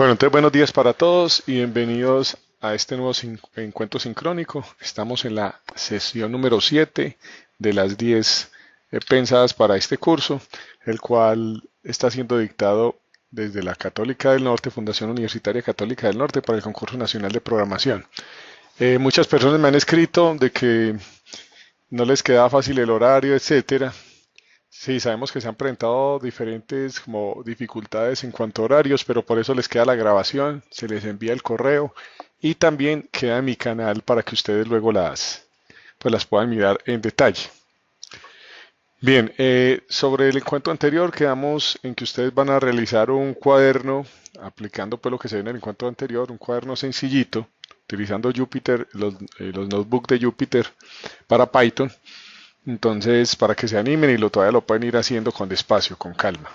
Bueno, entonces buenos días para todos y bienvenidos a este nuevo encuentro sincrónico. Estamos en la sesión número 7 de las 10 eh, pensadas para este curso, el cual está siendo dictado desde la Católica del Norte, Fundación Universitaria Católica del Norte, para el Concurso Nacional de Programación. Eh, muchas personas me han escrito de que no les queda fácil el horario, etcétera. Sí, sabemos que se han presentado diferentes como dificultades en cuanto a horarios, pero por eso les queda la grabación, se les envía el correo y también queda mi canal para que ustedes luego las, pues las puedan mirar en detalle. Bien, eh, sobre el encuentro anterior quedamos en que ustedes van a realizar un cuaderno, aplicando pues lo que se ve en el encuentro anterior, un cuaderno sencillito, utilizando Jupyter, los eh, notebooks de Jupyter para Python entonces, para que se animen y lo todavía lo pueden ir haciendo con despacio, con calma.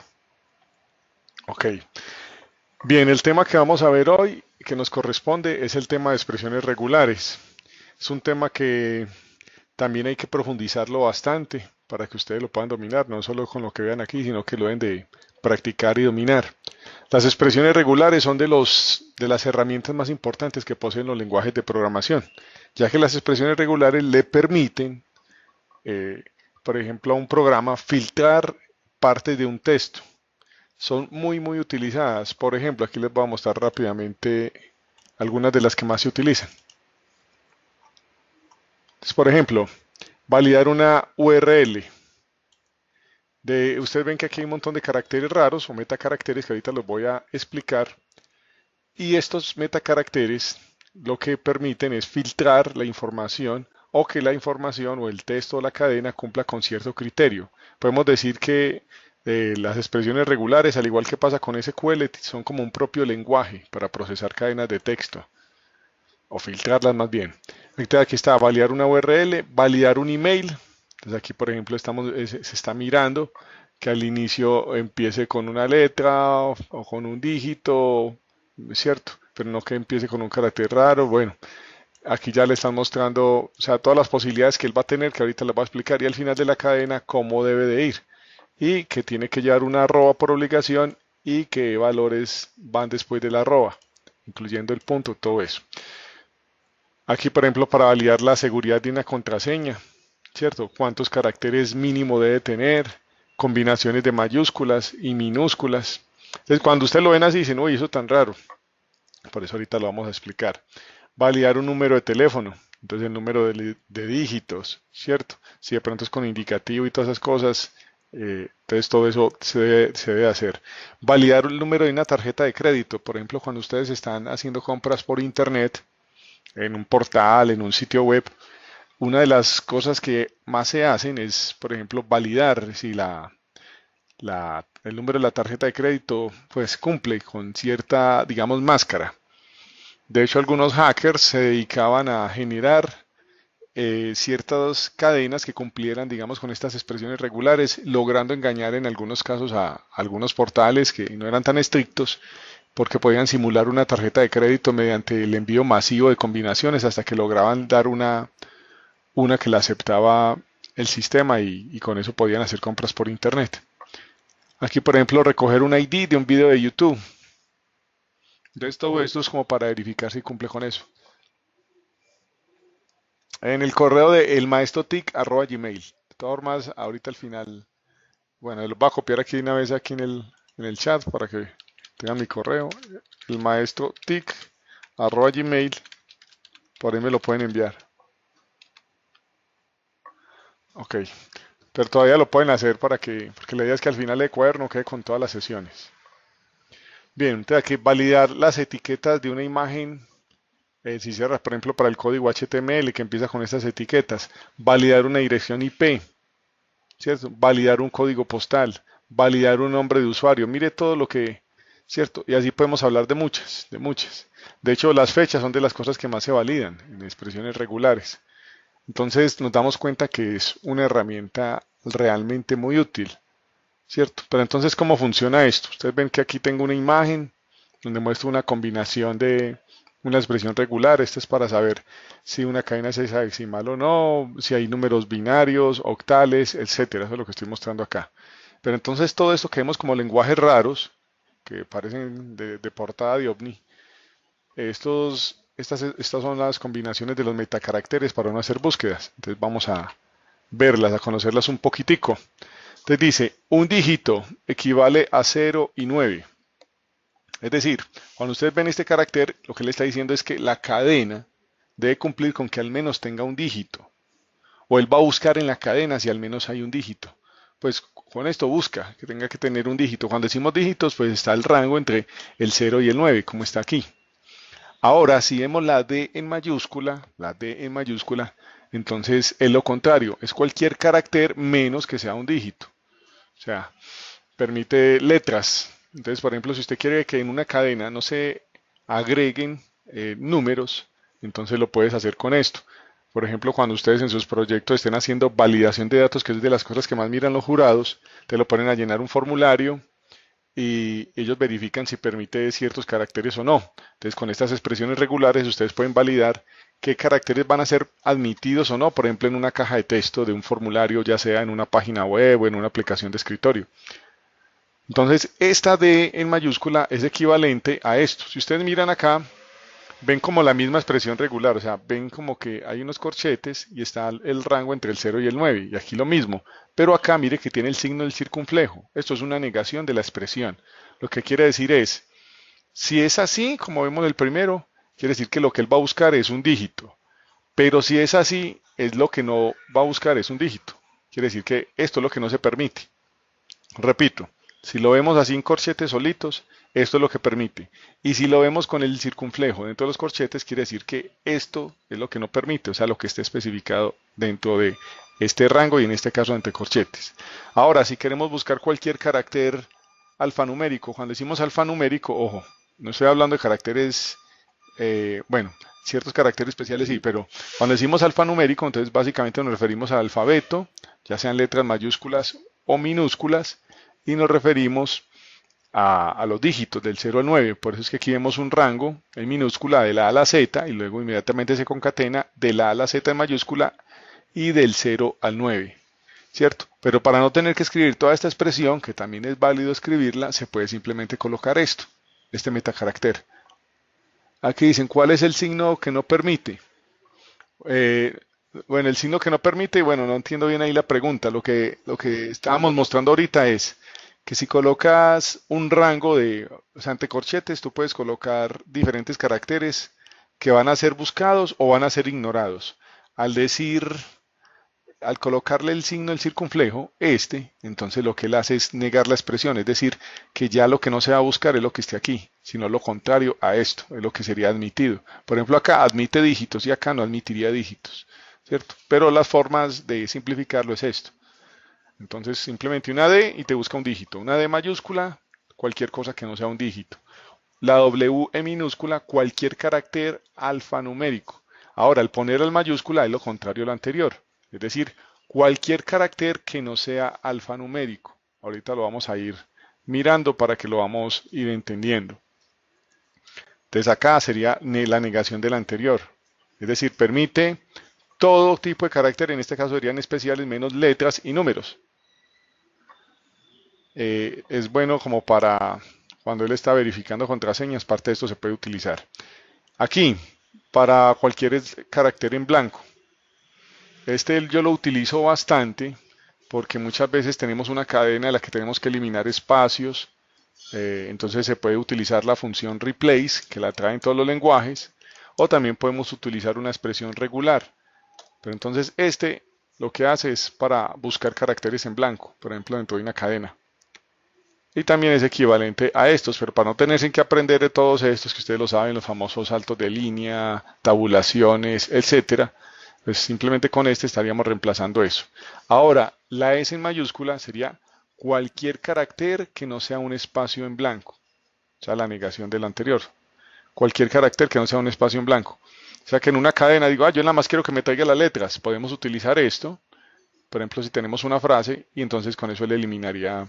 Ok. Bien, el tema que vamos a ver hoy, que nos corresponde, es el tema de expresiones regulares. Es un tema que también hay que profundizarlo bastante para que ustedes lo puedan dominar, no solo con lo que vean aquí, sino que lo deben de practicar y dominar. Las expresiones regulares son de, los, de las herramientas más importantes que poseen los lenguajes de programación, ya que las expresiones regulares le permiten eh, por ejemplo, a un programa, filtrar parte de un texto. Son muy, muy utilizadas. Por ejemplo, aquí les voy a mostrar rápidamente algunas de las que más se utilizan. por ejemplo, validar una URL. De, ustedes ven que aquí hay un montón de caracteres raros o metacaracteres que ahorita los voy a explicar. Y estos metacaracteres lo que permiten es filtrar la información o que la información o el texto o la cadena cumpla con cierto criterio. Podemos decir que eh, las expresiones regulares, al igual que pasa con SQL, son como un propio lenguaje para procesar cadenas de texto o filtrarlas más bien. Aquí está validar una URL, validar un email. Entonces aquí, por ejemplo, estamos, se está mirando que al inicio empiece con una letra o, o con un dígito, ¿cierto? Pero no que empiece con un carácter raro. Bueno, Aquí ya le están mostrando, o sea, todas las posibilidades que él va a tener, que ahorita les va a explicar, y al final de la cadena cómo debe de ir. Y que tiene que llevar una arroba por obligación y qué valores van después de la arroba, incluyendo el punto, todo eso. Aquí, por ejemplo, para validar la seguridad de una contraseña, ¿cierto? ¿Cuántos caracteres mínimo debe tener? Combinaciones de mayúsculas y minúsculas. Entonces, cuando usted lo ven así, dicen, uy, eso es tan raro. Por eso ahorita lo vamos a explicar validar un número de teléfono, entonces el número de, dígitos, ¿cierto? Si de pronto es con indicativo y todas esas cosas, eh, entonces todo eso se debe, hacer. Validar el número de una tarjeta de crédito, por ejemplo, cuando ustedes están haciendo compras por internet, en un portal, en un sitio web, una de las cosas que más se hacen es, por ejemplo, validar si la, el número de la tarjeta de crédito pues cumple con cierta, digamos, máscara. De hecho, algunos hackers se dedicaban a generar eh, ciertas cadenas que cumplieran, digamos, con estas expresiones regulares, logrando engañar en algunos casos a algunos portales que no eran tan estrictos, porque podían simular una tarjeta de crédito mediante el envío masivo de combinaciones hasta que lograban dar una, una que la aceptaba el sistema y, y con eso podían hacer compras por Internet. Aquí, por ejemplo, recoger un ID de un video de YouTube todo esto es como para verificar si cumple con eso. En el correo de elmaestotic.gmail. De todas formas, ahorita al final, bueno, lo voy a copiar aquí una vez aquí en el, en el chat para que tengan mi correo. gmail Por ahí me lo pueden enviar. Ok. Pero todavía lo pueden hacer para que, porque la idea es que al final el cuaderno quede con todas las sesiones. Bien, entonces que validar las etiquetas de una imagen, eh, si cierra, por ejemplo, para el código HTML que empieza con estas etiquetas, validar una dirección IP, ¿cierto? Validar un código postal, validar un nombre de usuario. Mire todo lo que, ¿cierto? Y así podemos hablar de muchas, de muchas. De hecho, las fechas son de las cosas que más se validan en expresiones regulares. Entonces nos damos cuenta que es una herramienta realmente muy útil. ¿Cierto? Pero entonces, ¿cómo funciona esto? Ustedes ven que aquí tengo una imagen donde muestro una combinación de una expresión regular. esto es para saber si una cadena es hexadecimal o no, si hay números binarios, octales, etcétera. Eso es lo que estoy mostrando acá. Pero entonces todo esto que vemos como lenguajes raros, que parecen de, portada de ovni, estos, estas, estas son las combinaciones de los metacaracteres para no hacer búsquedas. Entonces vamos a verlas, a conocerlas un poquitico. Entonces dice, un dígito equivale a 0 y 9. Es decir, cuando ustedes ven este carácter, lo que le está diciendo es que la cadena debe cumplir con que al menos tenga un dígito. O él va a buscar en la cadena si al menos hay un dígito. Pues con esto busca que tenga que tener un dígito. Cuando decimos dígitos, pues está el rango entre el 0 y el 9, como está aquí. Ahora, si vemos la D en mayúscula, la D en mayúscula, entonces es lo contrario, es cualquier carácter menos que sea un dígito. O sea, permite letras. Entonces, por ejemplo, si usted quiere que en una cadena no se agreguen eh, números, entonces lo puedes hacer con esto. Por ejemplo, cuando ustedes en sus proyectos estén haciendo validación de datos, que es de las cosas que más miran los jurados, te lo ponen a llenar un formulario y ellos verifican si permite ciertos caracteres o no. Entonces, con estas expresiones regulares, ustedes pueden validar qué caracteres van a ser admitidos o no, por ejemplo, en una caja de texto de un formulario, ya sea en una página web o en una aplicación de escritorio. Entonces, esta D en mayúscula es equivalente a esto. Si ustedes miran acá, ven como la misma expresión regular, o sea, ven como que hay unos corchetes y está el rango entre el 0 y el 9, y aquí lo mismo, pero acá mire que tiene el signo del circunflejo, esto es una negación de la expresión, lo que quiere decir es, si es así, como vemos el primero, Quiere decir que lo que él va a buscar es un dígito. Pero si es así, es lo que no va a buscar, es un dígito. Quiere decir que esto es lo que no se permite. Repito, si lo vemos así en corchetes solitos, esto es lo que permite. Y si lo vemos con el circunflejo dentro de los corchetes, quiere decir que esto es lo que no permite, o sea, lo que esté especificado dentro de este rango y en este caso entre corchetes. Ahora, si queremos buscar cualquier carácter alfanumérico, cuando decimos alfanumérico, ojo, no estoy hablando de caracteres eh, bueno, ciertos caracteres especiales sí, pero cuando decimos alfanumérico, entonces básicamente nos referimos al alfabeto, ya sean letras mayúsculas o minúsculas, y nos referimos a, los dígitos del 0 al 9. Por eso es que aquí vemos un rango en minúscula de la A a la Z y luego inmediatamente se concatena de la A a la Z en mayúscula y del 0 al 9. ¿Cierto? Pero para no tener que escribir toda esta expresión, que también es válido escribirla, se puede simplemente colocar esto, este metacarácter. Aquí dicen, ¿cuál es el signo que no permite? Eh, bueno, el signo que no permite, bueno, no entiendo bien ahí la pregunta. Lo que, lo que estábamos mostrando ahorita es que si colocas un rango de, o sea, ante corchetes, tú puedes colocar diferentes caracteres que van a ser buscados o van a ser ignorados. Al decir al colocarle el signo del circunflejo, este, entonces lo que él hace es negar la expresión, es decir, que ya lo que no se va a buscar es lo que esté aquí, sino lo contrario a esto, es lo que sería admitido. Por ejemplo, acá admite dígitos y acá no admitiría dígitos, ¿cierto? Pero las formas de simplificarlo es esto. Entonces, simplemente una D y te busca un dígito. Una D mayúscula, cualquier cosa que no sea un dígito. La W en minúscula, cualquier carácter alfanumérico. Ahora, al poner la mayúscula es lo contrario a lo anterior es decir, cualquier carácter que no sea alfanumérico. Ahorita lo vamos a ir mirando para que lo vamos a ir entendiendo. Entonces acá sería la negación del anterior, es decir, permite todo tipo de carácter, en este caso serían especiales menos letras y números. Eh, es bueno como para cuando él está verificando contraseñas, parte de esto se puede utilizar. Aquí, para cualquier carácter en blanco, este yo lo utilizo bastante porque muchas veces tenemos una cadena en la que tenemos que eliminar espacios. Eh, entonces se puede utilizar la función replace que la trae en todos los lenguajes o también podemos utilizar una expresión regular. Pero entonces este lo que hace es para buscar caracteres en blanco, por ejemplo dentro de una cadena. Y también es equivalente a estos, pero para no tenerse que aprender de todos estos, que ustedes lo saben, los famosos saltos de línea, tabulaciones, etcétera, pues simplemente con este estaríamos reemplazando eso. Ahora, la S en mayúscula sería cualquier carácter que no sea un espacio en blanco. O sea, la negación del anterior. Cualquier carácter que no sea un espacio en blanco. O sea, que en una cadena digo, ah, yo nada más quiero que me traiga las letras. Podemos utilizar esto. Por ejemplo, si tenemos una frase y entonces con eso le eliminaría,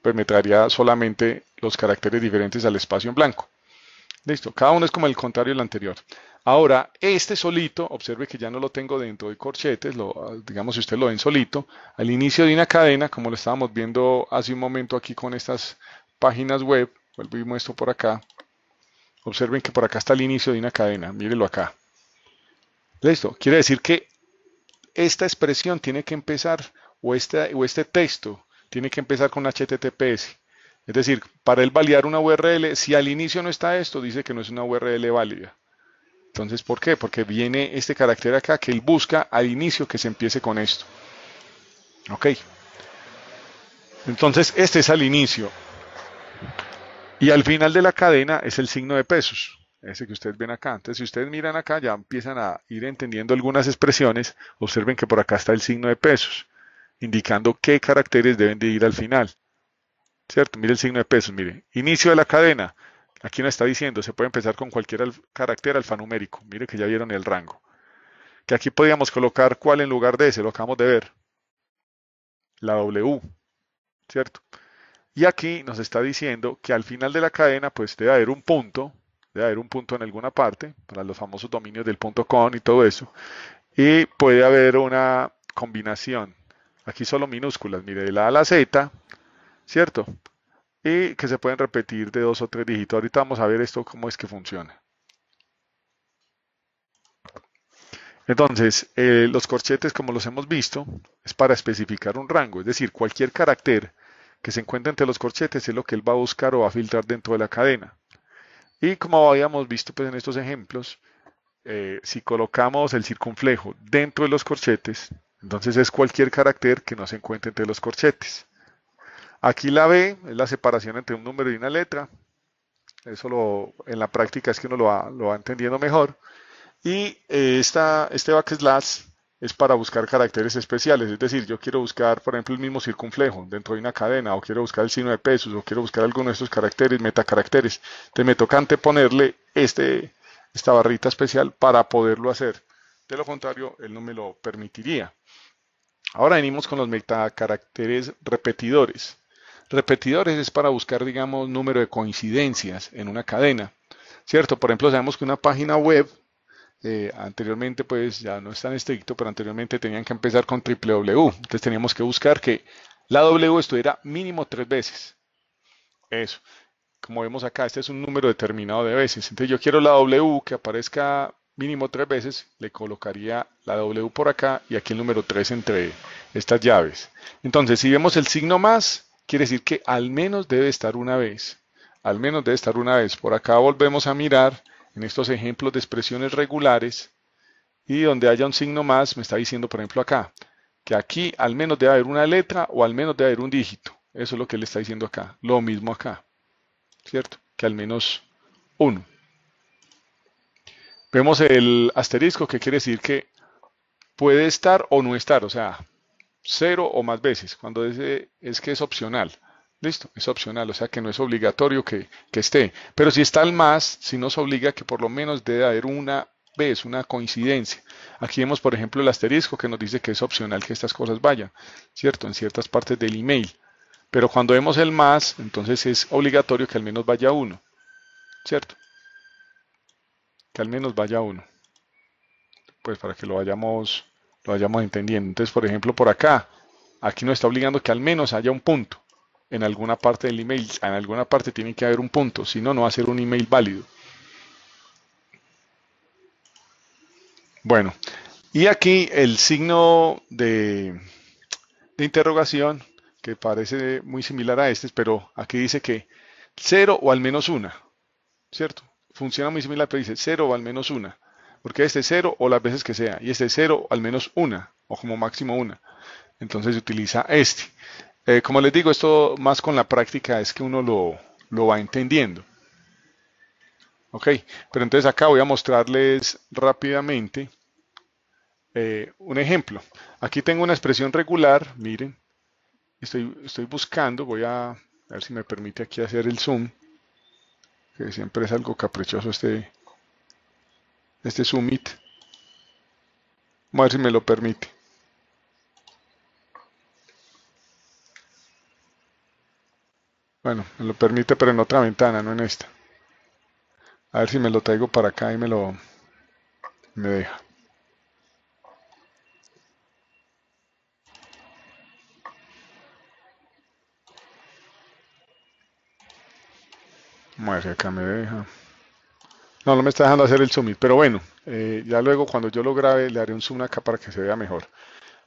pues me solamente los caracteres diferentes al espacio en blanco. Listo, cada uno es como el contrario del anterior. Ahora, este solito, observe que ya no lo tengo dentro de corchetes, lo, ah, digamos si usted lo en solito, al inicio de una cadena, como lo estábamos viendo hace un momento aquí con estas páginas web, vuelvo esto por acá, observen que por acá está el inicio de una cadena, mírelo acá. Listo, quiere decir que esta expresión tiene que empezar, o este, o este texto, tiene que empezar con HTTPS. Es decir, para él validar una URL, si al inicio no está esto, dice que no es una URL válida. Entonces, ¿por qué? Porque viene este carácter acá que él busca al inicio que se empiece con esto. Ok. Entonces, este es al inicio. Y al final de la cadena es el signo de pesos, ese que ustedes ven acá. Entonces, si ustedes miran acá, ya empiezan a ir entendiendo algunas expresiones. Observen que por acá está el signo de pesos, indicando qué caracteres deben de ir al final. ¿cierto? Mire el signo de pesos, mire. Inicio de la cadena. Aquí nos está diciendo, se puede empezar con cualquier carácter alfanumérico. Mire que ya vieron el rango. Que aquí podíamos colocar cuál en lugar de ese, lo acabamos de ver. La W, ¿cierto? Y aquí nos está diciendo que al final de la cadena, pues debe haber un punto, debe haber un punto en alguna parte, para los famosos dominios del punto con y todo eso. Y puede haber una combinación, aquí solo minúsculas, mire, de la A a la Z, ¿cierto? Y que se pueden repetir de dos o tres dígitos. Ahorita vamos a ver esto cómo es que funciona. Entonces, eh, los corchetes, como los hemos visto, es para especificar un rango, es decir, cualquier carácter que se encuentre entre los corchetes es lo que él va a buscar o va a filtrar dentro de la cadena. Y como habíamos visto pues, en estos ejemplos, eh, si colocamos el circunflejo dentro de los corchetes, entonces es cualquier carácter que no se encuentre entre los corchetes. Aquí la B es la separación entre un número y una letra. Eso en la práctica es que uno lo va, entendiendo mejor. Y eh, esta, este backslash es para buscar caracteres especiales, es decir, yo quiero buscar, por ejemplo, el mismo circunflejo dentro de una cadena, o quiero buscar el signo de pesos, o quiero buscar alguno de estos caracteres, metacaracteres. Entonces me toca anteponerle este, esta barrita especial para poderlo hacer. De lo contrario, él no me lo permitiría. Ahora venimos con los metacaracteres repetidores. Repetidores es para buscar, digamos, número de coincidencias en una cadena, ¿cierto? Por ejemplo, sabemos que una página web, eh, anteriormente, pues ya no es tan estricto, pero anteriormente tenían que empezar con www. Entonces teníamos que buscar que la W estuviera mínimo tres veces. Eso. Como vemos acá, este es un número determinado de veces. Entonces yo quiero la W que aparezca mínimo tres veces, le colocaría la W por acá y aquí el número tres entre estas llaves. Entonces, si vemos el signo más, quiere decir que al menos debe estar una vez. Al menos debe estar una vez. Por acá volvemos a mirar en estos ejemplos de expresiones regulares y donde haya un signo más, me está diciendo, por ejemplo, acá, que aquí al menos debe haber una letra o al menos debe haber un dígito. Eso es lo que le está diciendo acá. Lo mismo acá, ¿cierto? Que al menos uno. Vemos el asterisco que quiere decir que puede estar o no estar, o sea, cero o más veces. Cuando es, eh, es que es opcional. Listo, es opcional, o sea que no es obligatorio que, que esté. Pero si está el más, si nos obliga que por lo menos debe haber una vez, una coincidencia. Aquí vemos, por ejemplo, el asterisco que nos dice que es opcional que estas cosas vayan, ¿cierto? En ciertas partes del email. Pero cuando vemos el más, entonces es obligatorio que al menos vaya uno, ¿cierto? Que al menos vaya uno. Pues para que lo vayamos lo hayamos entendiendo. Entonces, por ejemplo, por acá, aquí nos está obligando que al menos haya un punto. En alguna parte del email, en alguna parte tiene que haber un punto, si no, no va a ser un email válido. Bueno, y aquí el signo de, de interrogación, que parece muy similar a este, pero aquí dice que cero o al menos una, ¿cierto? Funciona muy similar, pero dice cero o al menos una porque este es cero o las veces que sea, y este es cero, al menos una, o como máximo una. Entonces se utiliza este. Eh, como les digo, esto más con la práctica es que uno lo, va entendiendo. Ok, pero entonces acá voy a mostrarles rápidamente eh, un ejemplo. Aquí tengo una expresión regular, miren, estoy, estoy buscando, voy a, a ver si me permite aquí hacer el zoom, que siempre es algo caprichoso este, este submit. Vamos a ver si me lo permite. Bueno, me lo permite, pero en otra ventana, no en esta. A ver si me lo traigo para acá y me lo me deja. Vamos a ver si acá me deja. No, no me está dejando hacer el zoom, pero bueno, eh, ya luego cuando yo lo grabe le haré un zoom acá para que se vea mejor.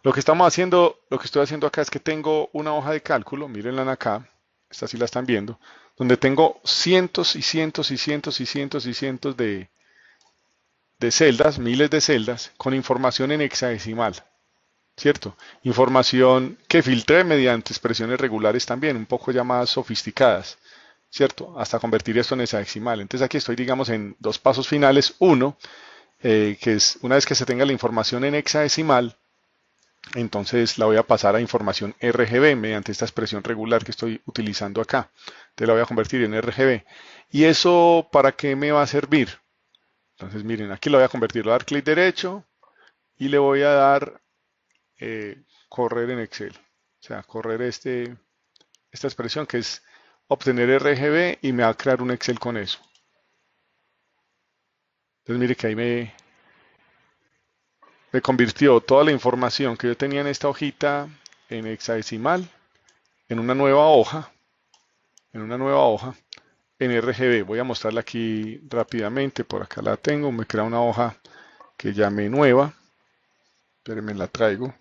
Lo que estamos haciendo, lo que estoy haciendo acá es que tengo una hoja de cálculo, mírenla acá, esta sí la están viendo, donde tengo cientos y cientos y cientos y cientos y cientos de, de celdas, miles de celdas, con información en hexadecimal, ¿cierto? Información que filtré mediante expresiones regulares también, un poco ya más sofisticadas. ¿cierto? Hasta convertir esto en hexadecimal. Entonces aquí estoy, digamos, en dos pasos finales. Uno, eh, que es una vez que se tenga la información en hexadecimal, entonces la voy a pasar a información RGB mediante esta expresión regular que estoy utilizando acá. Entonces la voy a convertir en RGB. ¿Y eso para qué me va a servir? Entonces miren, aquí lo voy a convertir, le voy a dar clic derecho y le voy a dar eh, correr en Excel. O sea, correr este, esta expresión que es obtener RGB y me va a crear un Excel con eso. Entonces mire que ahí me, me convirtió toda la información que yo tenía en esta hojita en hexadecimal, en una nueva hoja, en una nueva hoja, en RGB. Voy a mostrarla aquí rápidamente, por acá la tengo, me crea una hoja que llame nueva, pero me la traigo.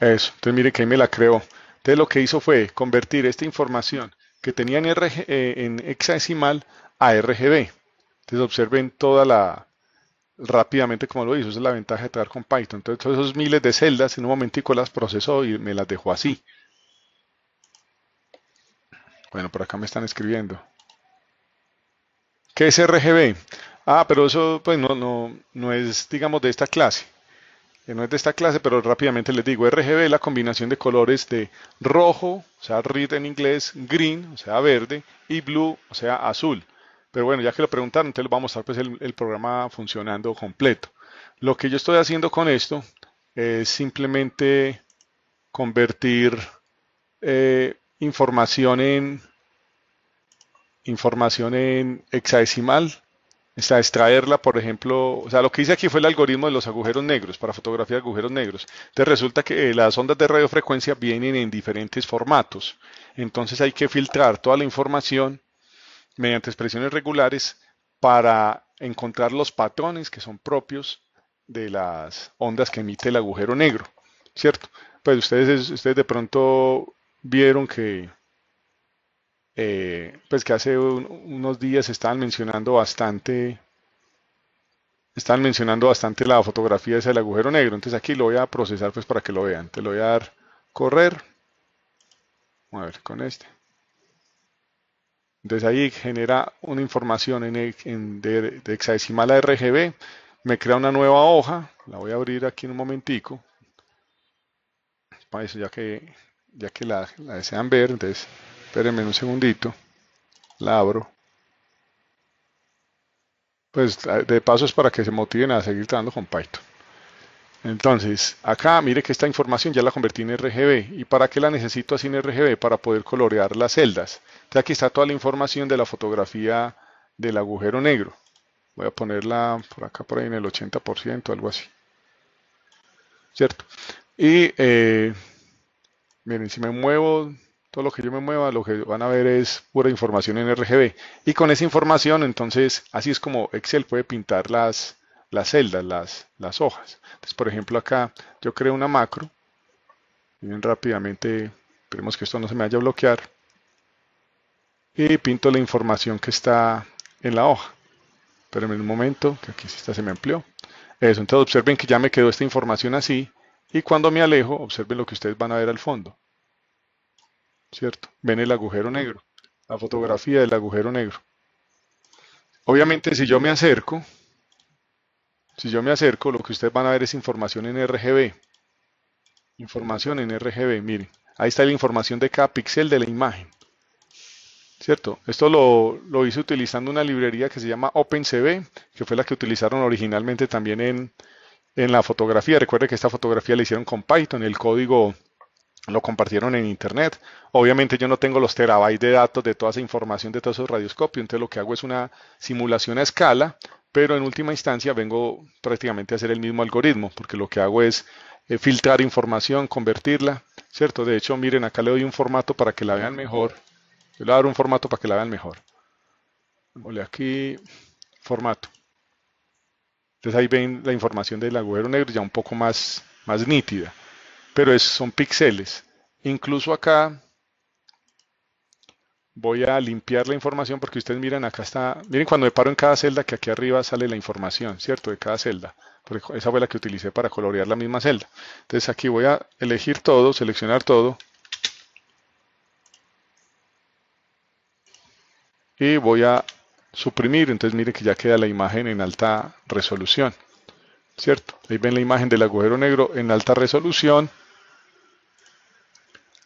Eso, entonces mire que ahí me la creó. Entonces lo que hizo fue convertir esta información que tenía eh, en, hexadecimal a RGB. Entonces observen toda la rápidamente como lo hizo, esa es la ventaja de trabajar con Python. Entonces todos esos miles de celdas en un momentico las procesó y me las dejó así. Bueno, por acá me están escribiendo. ¿Qué es RGB? Ah, pero eso pues no, no es, digamos, de esta clase que no es de esta clase, pero rápidamente les digo, RGB la combinación de colores de rojo, o sea, red en inglés, green, o sea, verde, y blue, o sea, azul. Pero bueno, ya que lo preguntaron, entonces lo vamos a mostrar pues, el, programa funcionando completo. Lo que yo estoy haciendo con esto es simplemente convertir eh, información en información en hexadecimal sea, extraerla, por ejemplo, o sea, lo que hice aquí fue el algoritmo de los agujeros negros, para fotografía de agujeros negros. Entonces resulta que eh, las ondas de radiofrecuencia vienen en diferentes formatos. Entonces hay que filtrar toda la información mediante expresiones regulares para encontrar los patrones que son propios de las ondas que emite el agujero negro, ¿cierto? Pues ustedes, ustedes de pronto vieron que eh, pues que hace unos días estaban mencionando bastante, están mencionando bastante la fotografía esa del agujero negro. Entonces aquí lo voy a procesar pues para que lo vean. Te lo voy a dar correr. Vamos a ver con este. Entonces ahí genera una información en, en de, hexadecimal a RGB. Me crea una nueva hoja. La voy a abrir aquí en un momentico. Para eso ya que, ya que la, la desean ver. Entonces Espérenme un segundito. La abro. Pues de paso es para que se motiven a seguir trabajando con Python. Entonces, acá mire que esta información ya la convertí en RGB. ¿Y para qué la necesito así en RGB? Para poder colorear las celdas. aquí está toda la información de la fotografía del agujero negro. Voy a ponerla por acá, por ahí en el 80%, algo así. ¿Cierto? Y eh, miren, si me muevo lo que yo me mueva, lo que van a ver es pura información en RGB. Y con esa información, entonces, así es como Excel puede pintar las, las celdas, las, hojas. Entonces, por ejemplo, acá yo creo una macro. Bien rápidamente, esperemos que esto no se me vaya a bloquear. Y pinto la información que está en la hoja. en un momento, que aquí está se me amplió. Eso, entonces observen que ya me quedó esta información así. Y cuando me alejo, observen lo que ustedes van a ver al fondo. ¿cierto? Ven el agujero negro, la fotografía del agujero negro. Obviamente, si yo me acerco, si yo me acerco, lo que ustedes van a ver es información en RGB. Información en RGB, miren. Ahí está la información de cada píxel de la imagen. ¿Cierto? Esto lo, hice utilizando una librería que se llama OpenCV, que fue la que utilizaron originalmente también en, en la fotografía. Recuerde que esta fotografía la hicieron con Python. El código lo compartieron en internet. Obviamente yo no tengo los terabytes de datos de toda esa información de todos esos radioscopios, entonces lo que hago es una simulación a escala, pero en última instancia vengo prácticamente a hacer el mismo algoritmo, porque lo que hago es eh, filtrar información, convertirla, ¿cierto? De hecho, miren, acá le doy un formato para que la vean mejor. le voy a dar un formato para que la vean mejor. aquí, formato. Entonces ahí ven la información del agujero negro ya un poco más, más nítida pero son píxeles. Incluso acá voy a limpiar la información porque ustedes miran, acá está, miren cuando me paro en cada celda que aquí arriba sale la información, ¿cierto? De cada celda, porque esa fue la que utilicé para colorear la misma celda. Entonces aquí voy a elegir todo, seleccionar todo. Y voy a suprimir, entonces miren que ya queda la imagen en alta resolución, ¿cierto? Ahí ven la imagen del agujero negro en alta resolución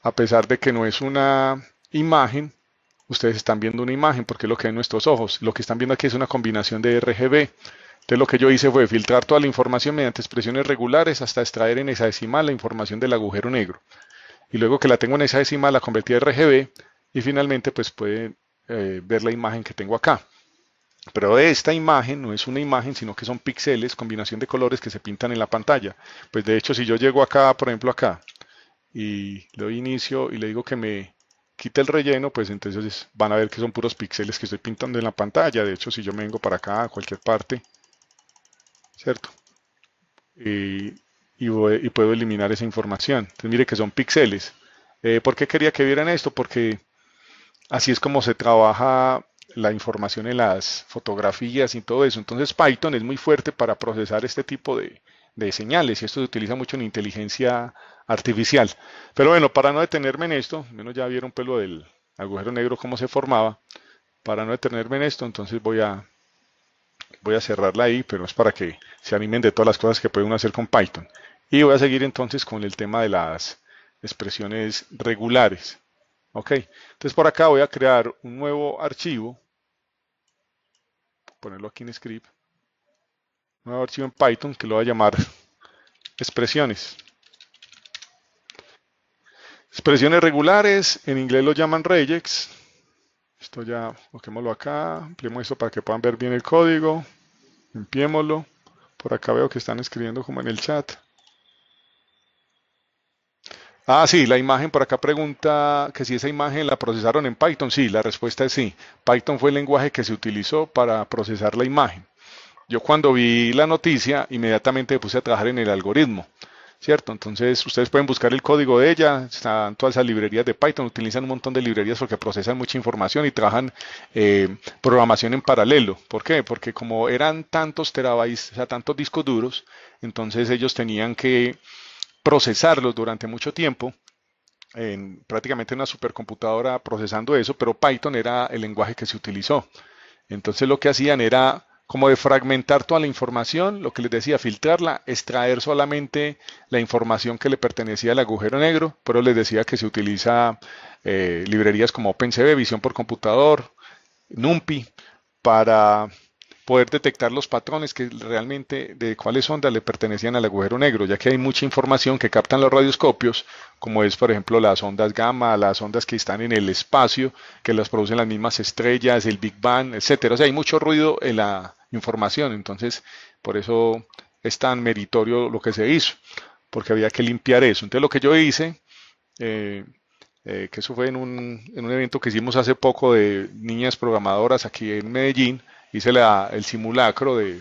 a pesar de que no es una imagen, ustedes están viendo una imagen porque es lo que hay nuestros ojos. Lo que están viendo aquí es una combinación de RGB. Entonces lo que yo hice fue filtrar toda la información mediante expresiones regulares hasta extraer en esa decimal la información del agujero negro. Y luego que la tengo en esa decimal, la convertí a RGB y finalmente pues pueden eh, ver la imagen que tengo acá. Pero esta imagen no es una imagen, sino que son píxeles, combinación de colores que se pintan en la pantalla. Pues de hecho, si yo llego acá, por ejemplo acá, y le doy inicio y le digo que me quite el relleno, pues entonces van a ver que son puros píxeles que estoy pintando en la pantalla. De hecho, si yo me vengo para acá, a cualquier parte, ¿cierto? Y, voy, puedo eliminar esa información. Entonces, mire que son píxeles. Eh, ¿Por qué quería que vieran esto? Porque así es como se trabaja la información en las fotografías y todo eso. Entonces Python es muy fuerte para procesar este tipo de, de señales y esto se utiliza mucho en inteligencia artificial. Pero bueno, para no detenerme en esto, menos ya vieron pelo pues, del agujero negro cómo se formaba, para no detenerme en esto, entonces voy a, voy a cerrarla ahí, pero es para que se animen de todas las cosas que puede uno hacer con Python. Y voy a seguir entonces con el tema de las expresiones regulares. Ok, entonces por acá voy a crear un nuevo archivo, ponerlo aquí en script, archivo en Python que lo va a llamar expresiones. Expresiones regulares, en inglés lo llaman regex. Esto ya, busquémoslo acá, ampliemos esto para que puedan ver bien el código. Limpiémoslo. Por acá veo que están escribiendo como en el chat. Ah, sí, la imagen por acá pregunta que si esa imagen la procesaron en Python. Sí, la respuesta es sí. Python fue el lenguaje que se utilizó para procesar la imagen. Yo cuando vi la noticia, inmediatamente me puse a trabajar en el algoritmo. ¿cierto? Entonces, ustedes pueden buscar el código de ella, están todas esas librerías de Python, utilizan un montón de librerías porque procesan mucha información y trabajan eh, programación en paralelo. ¿Por qué? Porque como eran tantos terabytes, o sea, tantos discos duros, entonces ellos tenían que procesarlos durante mucho tiempo en prácticamente una supercomputadora procesando eso, pero Python era el lenguaje que se utilizó. Entonces lo que hacían era como de fragmentar toda la información, lo que les decía, filtrarla, extraer solamente la información que le pertenecía al agujero negro, pero les decía que se utiliza eh, librerías como OpenCV, visión por computador, NumPy, para poder detectar los patrones que realmente de cuáles ondas le pertenecían al agujero negro, ya que hay mucha información que captan los radioscopios, como es por ejemplo las ondas gamma, las ondas que están en el espacio, que las producen las mismas estrellas, el Big Bang, etcétera. O sea, hay mucho ruido en la información, entonces por eso es tan meritorio lo que se hizo, porque había que limpiar eso. Entonces lo que yo hice, eh, eh, que eso fue en un, en un evento que hicimos hace poco de niñas programadoras aquí en Medellín, hice el simulacro de,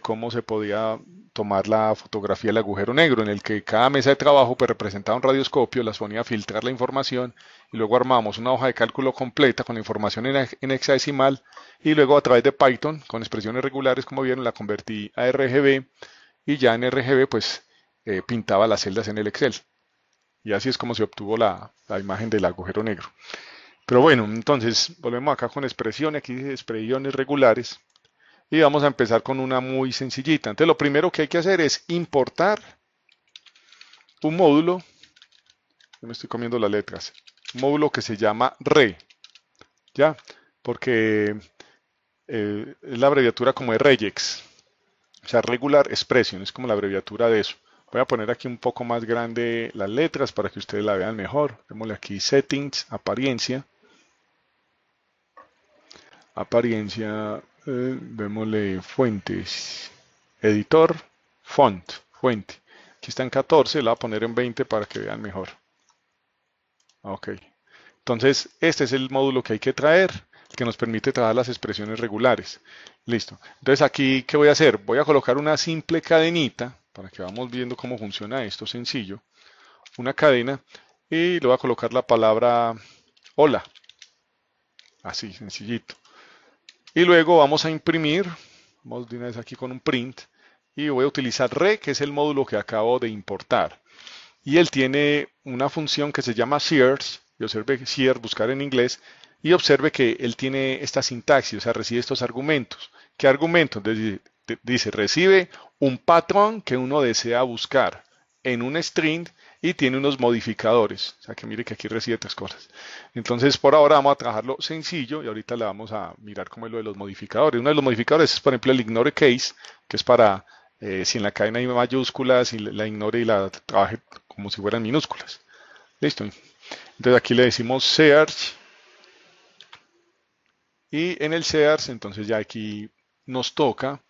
cómo se podía tomar la fotografía del agujero negro, en el que cada mesa de trabajo pues, representaba un radioscopio, las ponía a filtrar la información y luego armábamos una hoja de cálculo completa con la información en, hexadecimal y luego a través de Python, con expresiones regulares, como vieron, la convertí a RGB y ya en RGB pues eh, pintaba las celdas en el Excel. Y así es como se obtuvo la imagen del agujero negro. Pero bueno, entonces volvemos acá con expresiones, aquí dice expresiones regulares. Y vamos a empezar con una muy sencillita. Entonces lo primero que hay que hacer es importar un módulo. Yo me estoy comiendo las letras. Un módulo que se llama re. ¿Ya? Porque eh, es la abreviatura como de regex. O sea, regular expression, es como la abreviatura de eso. Voy a poner aquí un poco más grande las letras para que ustedes la vean mejor. Démosle aquí settings, apariencia apariencia, eh, vémosle fuentes, editor, font, fuente. Aquí está en 14, la voy a poner en 20 para que vean mejor. Ok. Entonces, este es el módulo que hay que traer, que nos permite traer las expresiones regulares. Listo. Entonces, aquí, ¿qué voy a hacer? Voy a colocar una simple cadenita, para que vamos viendo cómo funciona esto sencillo. Una cadena, y le voy a colocar la palabra hola. Así, sencillito. Y luego vamos a imprimir, vamos a una aquí con un print, y voy a utilizar re, que es el módulo que acabo de importar. Y él tiene una función que se llama sears, y observe sears, buscar en inglés, y observe que él tiene esta sintaxis, o sea, recibe estos argumentos. ¿Qué argumentos? Dice, dice recibe un patrón que uno desea buscar en un string y tiene unos modificadores. O sea que mire que aquí recibe tres cosas. Entonces por ahora vamos a trabajarlo sencillo y ahorita le vamos a mirar como es lo de los modificadores. Uno de los modificadores es por ejemplo el ignore case, que es para eh, si en la cadena hay mayúsculas, y la ignore y la trabaje como si fueran minúsculas. Listo. Entonces aquí le decimos search. Y en el search entonces ya aquí nos toca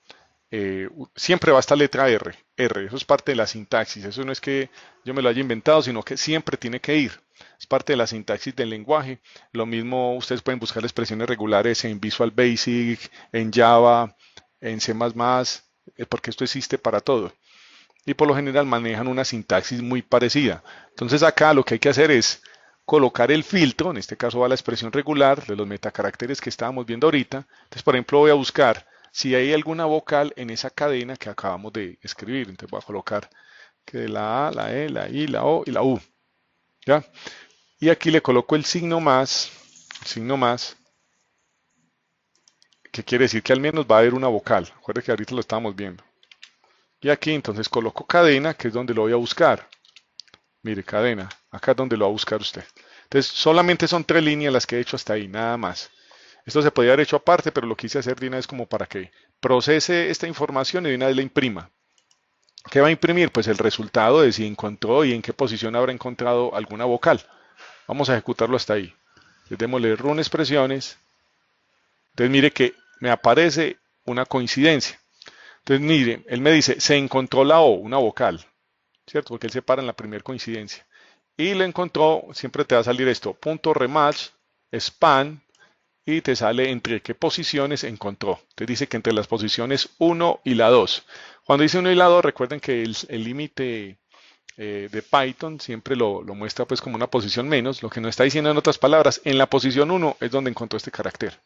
eh, siempre va a estar letra R, R, eso es parte de la sintaxis, eso no es que yo me lo haya inventado, sino que siempre tiene que ir, es parte de la sintaxis del lenguaje, lo mismo ustedes pueden buscar expresiones regulares en Visual Basic, en Java, en C++, eh, porque esto existe para todo, y por lo general manejan una sintaxis muy parecida, entonces acá lo que hay que hacer es colocar el filtro, en este caso va la expresión regular de los metacaracteres que estábamos viendo ahorita, entonces por ejemplo voy a buscar si hay alguna vocal en esa cadena que acabamos de escribir. Entonces voy a colocar que la A, la E, la I, la O y la U. ¿Ya? Y aquí le coloco el signo más, signo más, que quiere decir que al menos va a haber una vocal. Recuerde que ahorita lo estábamos viendo. Y aquí entonces coloco cadena, que es donde lo voy a buscar. Mire, cadena, acá es donde lo va a buscar usted. Entonces solamente son tres líneas las que he hecho hasta ahí, nada más. Esto se podía haber hecho aparte, pero lo quise hacer de una vez como para que procese esta información y de una vez la imprima. ¿Qué va a imprimir? Pues el resultado de si encontró y en qué posición habrá encontrado alguna vocal. Vamos a ejecutarlo hasta ahí. Le démosle run expresiones. Entonces mire que me aparece una coincidencia. Entonces mire, él me dice, se encontró la O, una vocal. ¿Cierto? Porque él se para en la primera coincidencia. Y le encontró, siempre te va a salir esto, punto rematch, span, y te sale entre qué posiciones encontró. Te dice que entre las posiciones 1 y la 2. Cuando dice 1 y la 2, recuerden que el límite eh, de Python siempre lo, lo, muestra pues como una posición menos. Lo que nos está diciendo en otras palabras, en la posición 1 es donde encontró este carácter.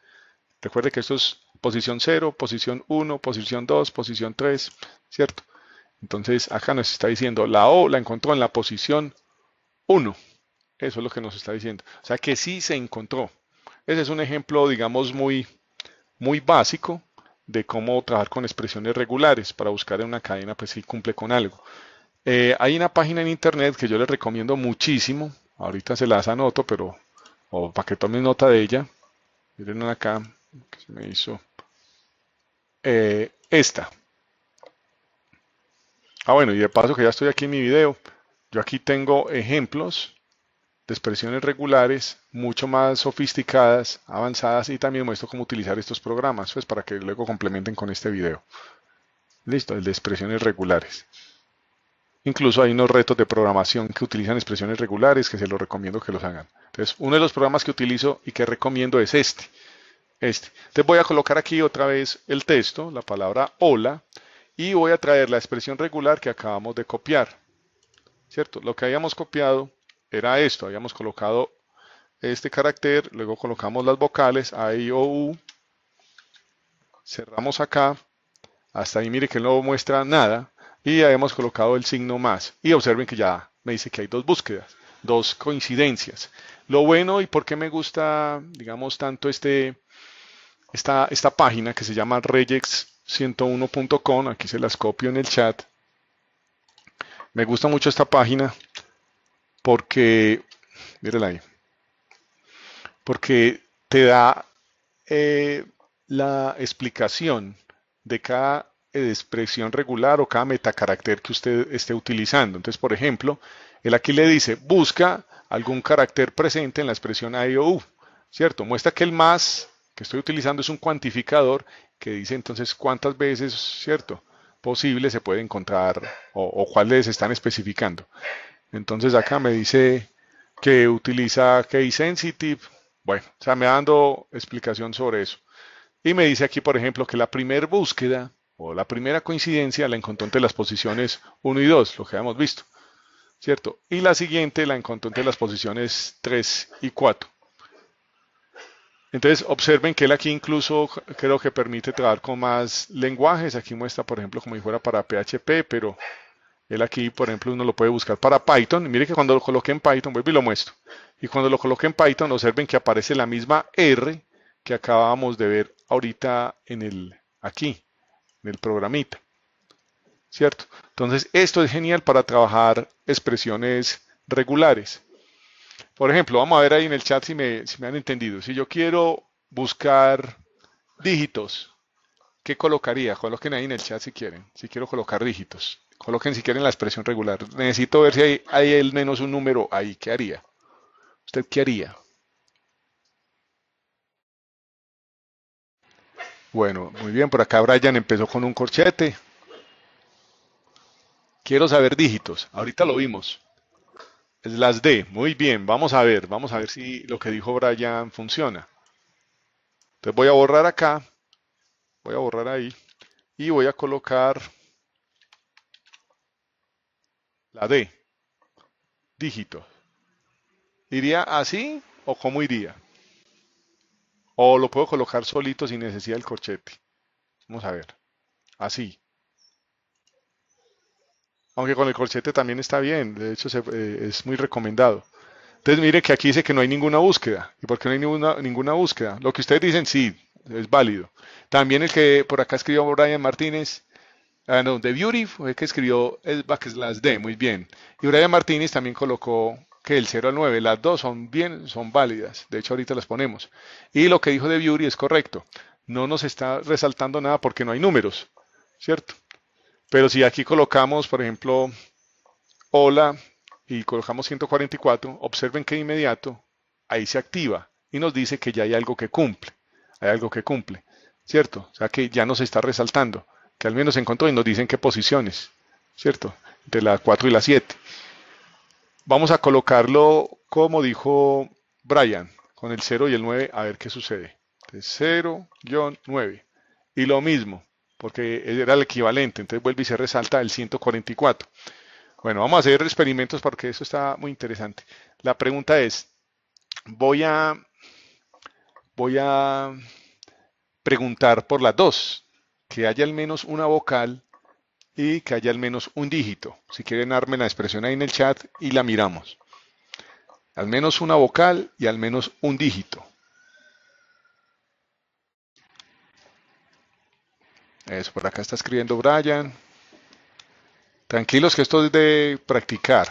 Recuerde que esto es posición 0, posición 1, posición 2, posición 3, ¿cierto? Entonces acá nos está diciendo la O la encontró en la posición 1. Eso es lo que nos está diciendo. O sea que sí se encontró. Ese es un ejemplo, digamos, muy, muy básico de cómo trabajar con expresiones regulares para buscar en una cadena, pues si cumple con algo. Eh, hay una página en internet que yo les recomiendo muchísimo. Ahorita se las anoto, pero o para que tomen nota de ella. Miren acá que se me hizo. Eh, esta. Ah, bueno, y de paso que ya estoy aquí en mi video, yo aquí tengo ejemplos de expresiones regulares mucho más sofisticadas, avanzadas y también muestro cómo utilizar estos programas pues para que luego complementen con este video. Listo, el de expresiones regulares. Incluso hay unos retos de programación que utilizan expresiones regulares que se los recomiendo que los hagan. Entonces, uno de los programas que utilizo y que recomiendo es este. Este. Entonces voy a colocar aquí otra vez el texto, la palabra hola, y voy a traer la expresión regular que acabamos de copiar. ¿Cierto? Lo que habíamos copiado era esto, habíamos colocado este carácter, luego colocamos las vocales A, I, O, U, cerramos acá, hasta ahí mire que no muestra nada, y habíamos colocado el signo más, y observen que ya me dice que hay dos búsquedas, dos coincidencias. Lo bueno y por qué me gusta, digamos, tanto este, esta, esta página que se llama regex101.com, aquí se las copio en el chat, me gusta mucho esta página porque, ahí, porque te da eh, la explicación de cada eh, expresión regular o cada metacarácter que usted esté utilizando. Entonces, por ejemplo, él aquí le dice, busca algún carácter presente en la expresión IOU, ¿cierto? Muestra que el más que estoy utilizando es un cuantificador que dice entonces cuántas veces, ¿cierto? Posible se puede encontrar o, o cuáles están especificando. Entonces acá me dice que utiliza case Sensitive. Bueno, o sea, me dando explicación sobre eso. Y me dice aquí, por ejemplo, que la primera búsqueda o la primera coincidencia la encontró entre las posiciones 1 y 2, lo que habíamos visto, ¿cierto? Y la siguiente la encontró entre las posiciones 3 y 4. Entonces, observen que él aquí incluso creo que permite trabajar con más lenguajes. Aquí muestra, por ejemplo, como si fuera para PHP, pero él aquí, por ejemplo, uno lo puede buscar para Python. mire que cuando lo coloque en Python, vuelvo y lo muestro. Y cuando lo coloque en Python, observen que aparece la misma R que acabamos de ver ahorita en el, aquí, en el programita. ¿Cierto? Entonces, esto es genial para trabajar expresiones regulares. Por ejemplo, vamos a ver ahí en el chat si me, si me han entendido. Si yo quiero buscar dígitos, ¿qué colocaría? Coloquen ahí en el chat si quieren, si quiero colocar dígitos. Coloquen si quieren la expresión regular. Necesito ver si hay, hay menos un número ahí. ¿Qué haría? ¿Usted qué haría? Bueno, muy bien. Por acá Brian empezó con un corchete. Quiero saber dígitos. Ahorita lo vimos. Es las D. Muy bien. Vamos a ver. Vamos a ver si lo que dijo Brian funciona. Entonces voy a borrar acá. Voy a borrar ahí. Y voy a colocar la D. Dígito. ¿Iría así o cómo iría? O lo puedo colocar solito sin necesidad del corchete. Vamos a ver. Así. Aunque con el corchete también está bien. De hecho, eh, es muy recomendado. Entonces, mire que aquí dice que no hay ninguna búsqueda. ¿Y por qué no hay ninguna, ninguna búsqueda? Lo que ustedes dicen, sí, es válido. También el que por acá escribió Brian Martínez, de ah, Beauty fue el que escribió el backslash D, muy bien. Y Brian Martínez también colocó que el 0 al 9, las dos son bien, son válidas. De hecho, ahorita las ponemos. Y lo que dijo de Beauty es correcto. No nos está resaltando nada porque no hay números, ¿cierto? Pero si aquí colocamos, por ejemplo, hola y colocamos 144, observen que de inmediato ahí se activa y nos dice que ya hay algo que cumple. Hay algo que cumple, ¿cierto? O sea que ya nos está resaltando que al menos encontró y nos dicen qué posiciones, ¿cierto? De la 4 y la 7. Vamos a colocarlo como dijo Brian, con el 0 y el 9, a ver qué sucede. 0-9. Y lo mismo, porque era el equivalente, entonces vuelve y se resalta el 144. Bueno, vamos a hacer experimentos porque eso está muy interesante. La pregunta es, voy a, voy a preguntar por las dos, que haya al menos una vocal y que haya al menos un dígito. Si quieren, armen la expresión ahí en el chat y la miramos. Al menos una vocal y al menos un dígito. Eso, por acá está escribiendo Brian. Tranquilos que esto es de practicar.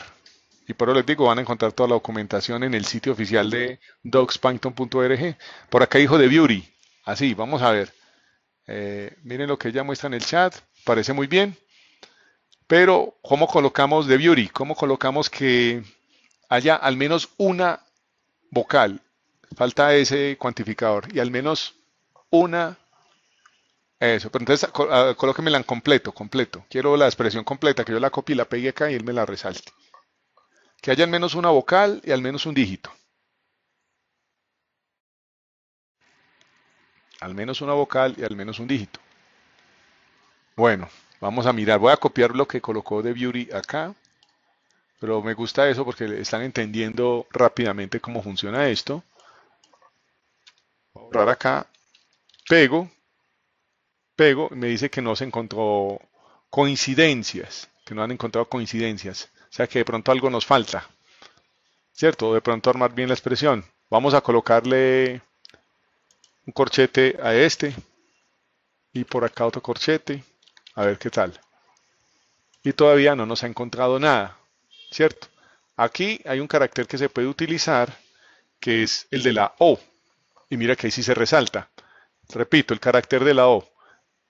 Y por eso les digo, van a encontrar toda la documentación en el sitio oficial de dogspankton.org. Por acá hijo de Beauty. Así, vamos a ver. Eh, miren lo que ella muestra en el chat, parece muy bien. Pero, ¿cómo colocamos de beauty? ¿Cómo colocamos que haya al menos una vocal? Falta ese cuantificador y al menos una. Eso, pero entonces ah, colóquemela en completo, completo. Quiero la expresión completa, que yo la copie y la pegue acá y él me la resalte. Que haya al menos una vocal y al menos un dígito. al menos una vocal y al menos un dígito. Bueno, vamos a mirar. Voy a copiar lo que colocó de Beauty acá. Pero me gusta eso porque están entendiendo rápidamente cómo funciona esto. Voy a borrar acá. Pego. Pego. Me dice que no se encontró coincidencias. Que no han encontrado coincidencias. O sea que de pronto algo nos falta. ¿Cierto? De pronto armar bien la expresión. Vamos a colocarle un corchete a este y por acá otro corchete, a ver qué tal. Y todavía no nos ha encontrado nada, ¿cierto? Aquí hay un carácter que se puede utilizar, que es el de la O. Y mira que ahí sí se resalta. Repito, el carácter de la O.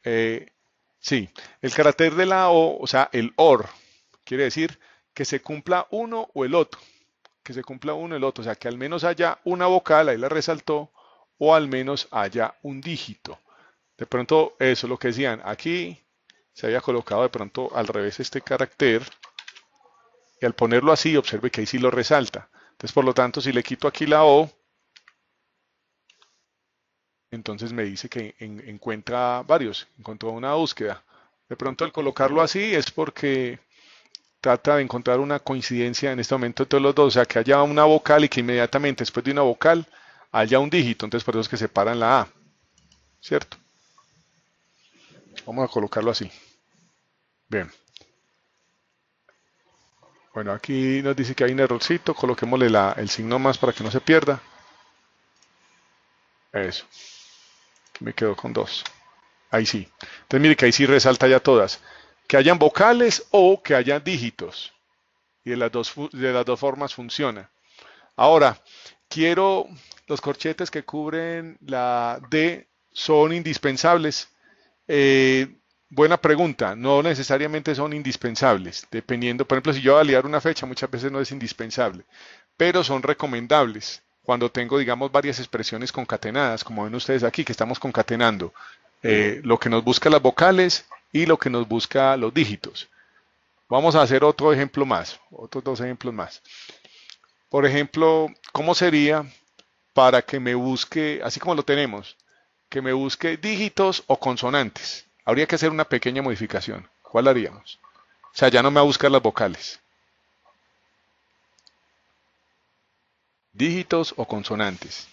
Eh, sí, el carácter de la O, o sea, el OR, quiere decir que se cumpla uno o el otro. Que se cumpla uno o el otro, o sea, que al menos haya una vocal, ahí la resaltó, o al menos haya un dígito. De pronto, eso es lo que decían. Aquí se había colocado de pronto al revés este carácter. Y al ponerlo así, observe que ahí sí lo resalta. Entonces, por lo tanto, si le quito aquí la O, entonces me dice que encuentra varios, encontró una búsqueda. De pronto al colocarlo así es porque trata de encontrar una coincidencia en este momento entre los dos, o sea que haya una vocal y que inmediatamente después de una vocal ya un dígito, entonces por eso es que separan la A, ¿cierto? Vamos a colocarlo así. Bien. Bueno, aquí nos dice que hay un errorcito, Coloquemosle el signo más para que no se pierda. Eso. me quedo con dos. Ahí sí. Entonces mire que ahí sí resalta ya todas. Que hayan vocales o que hayan dígitos. Y las dos, de las dos formas funciona. Ahora, quiero los corchetes que cubren la D son indispensables. Eh, buena pregunta, no necesariamente son indispensables, dependiendo, por ejemplo, si yo validar una fecha, muchas veces no es indispensable, pero son recomendables cuando tengo, digamos, varias expresiones concatenadas, como ven ustedes aquí, que estamos concatenando eh, lo que nos busca las vocales y lo que nos busca los dígitos. Vamos a hacer otro ejemplo más, otros dos ejemplos más. Por ejemplo, ¿cómo sería para que me busque, así como lo tenemos, que me busque dígitos o consonantes. Habría que hacer una pequeña modificación. ¿Cuál haríamos? O sea, ya no me va a buscar las vocales. Dígitos o consonantes.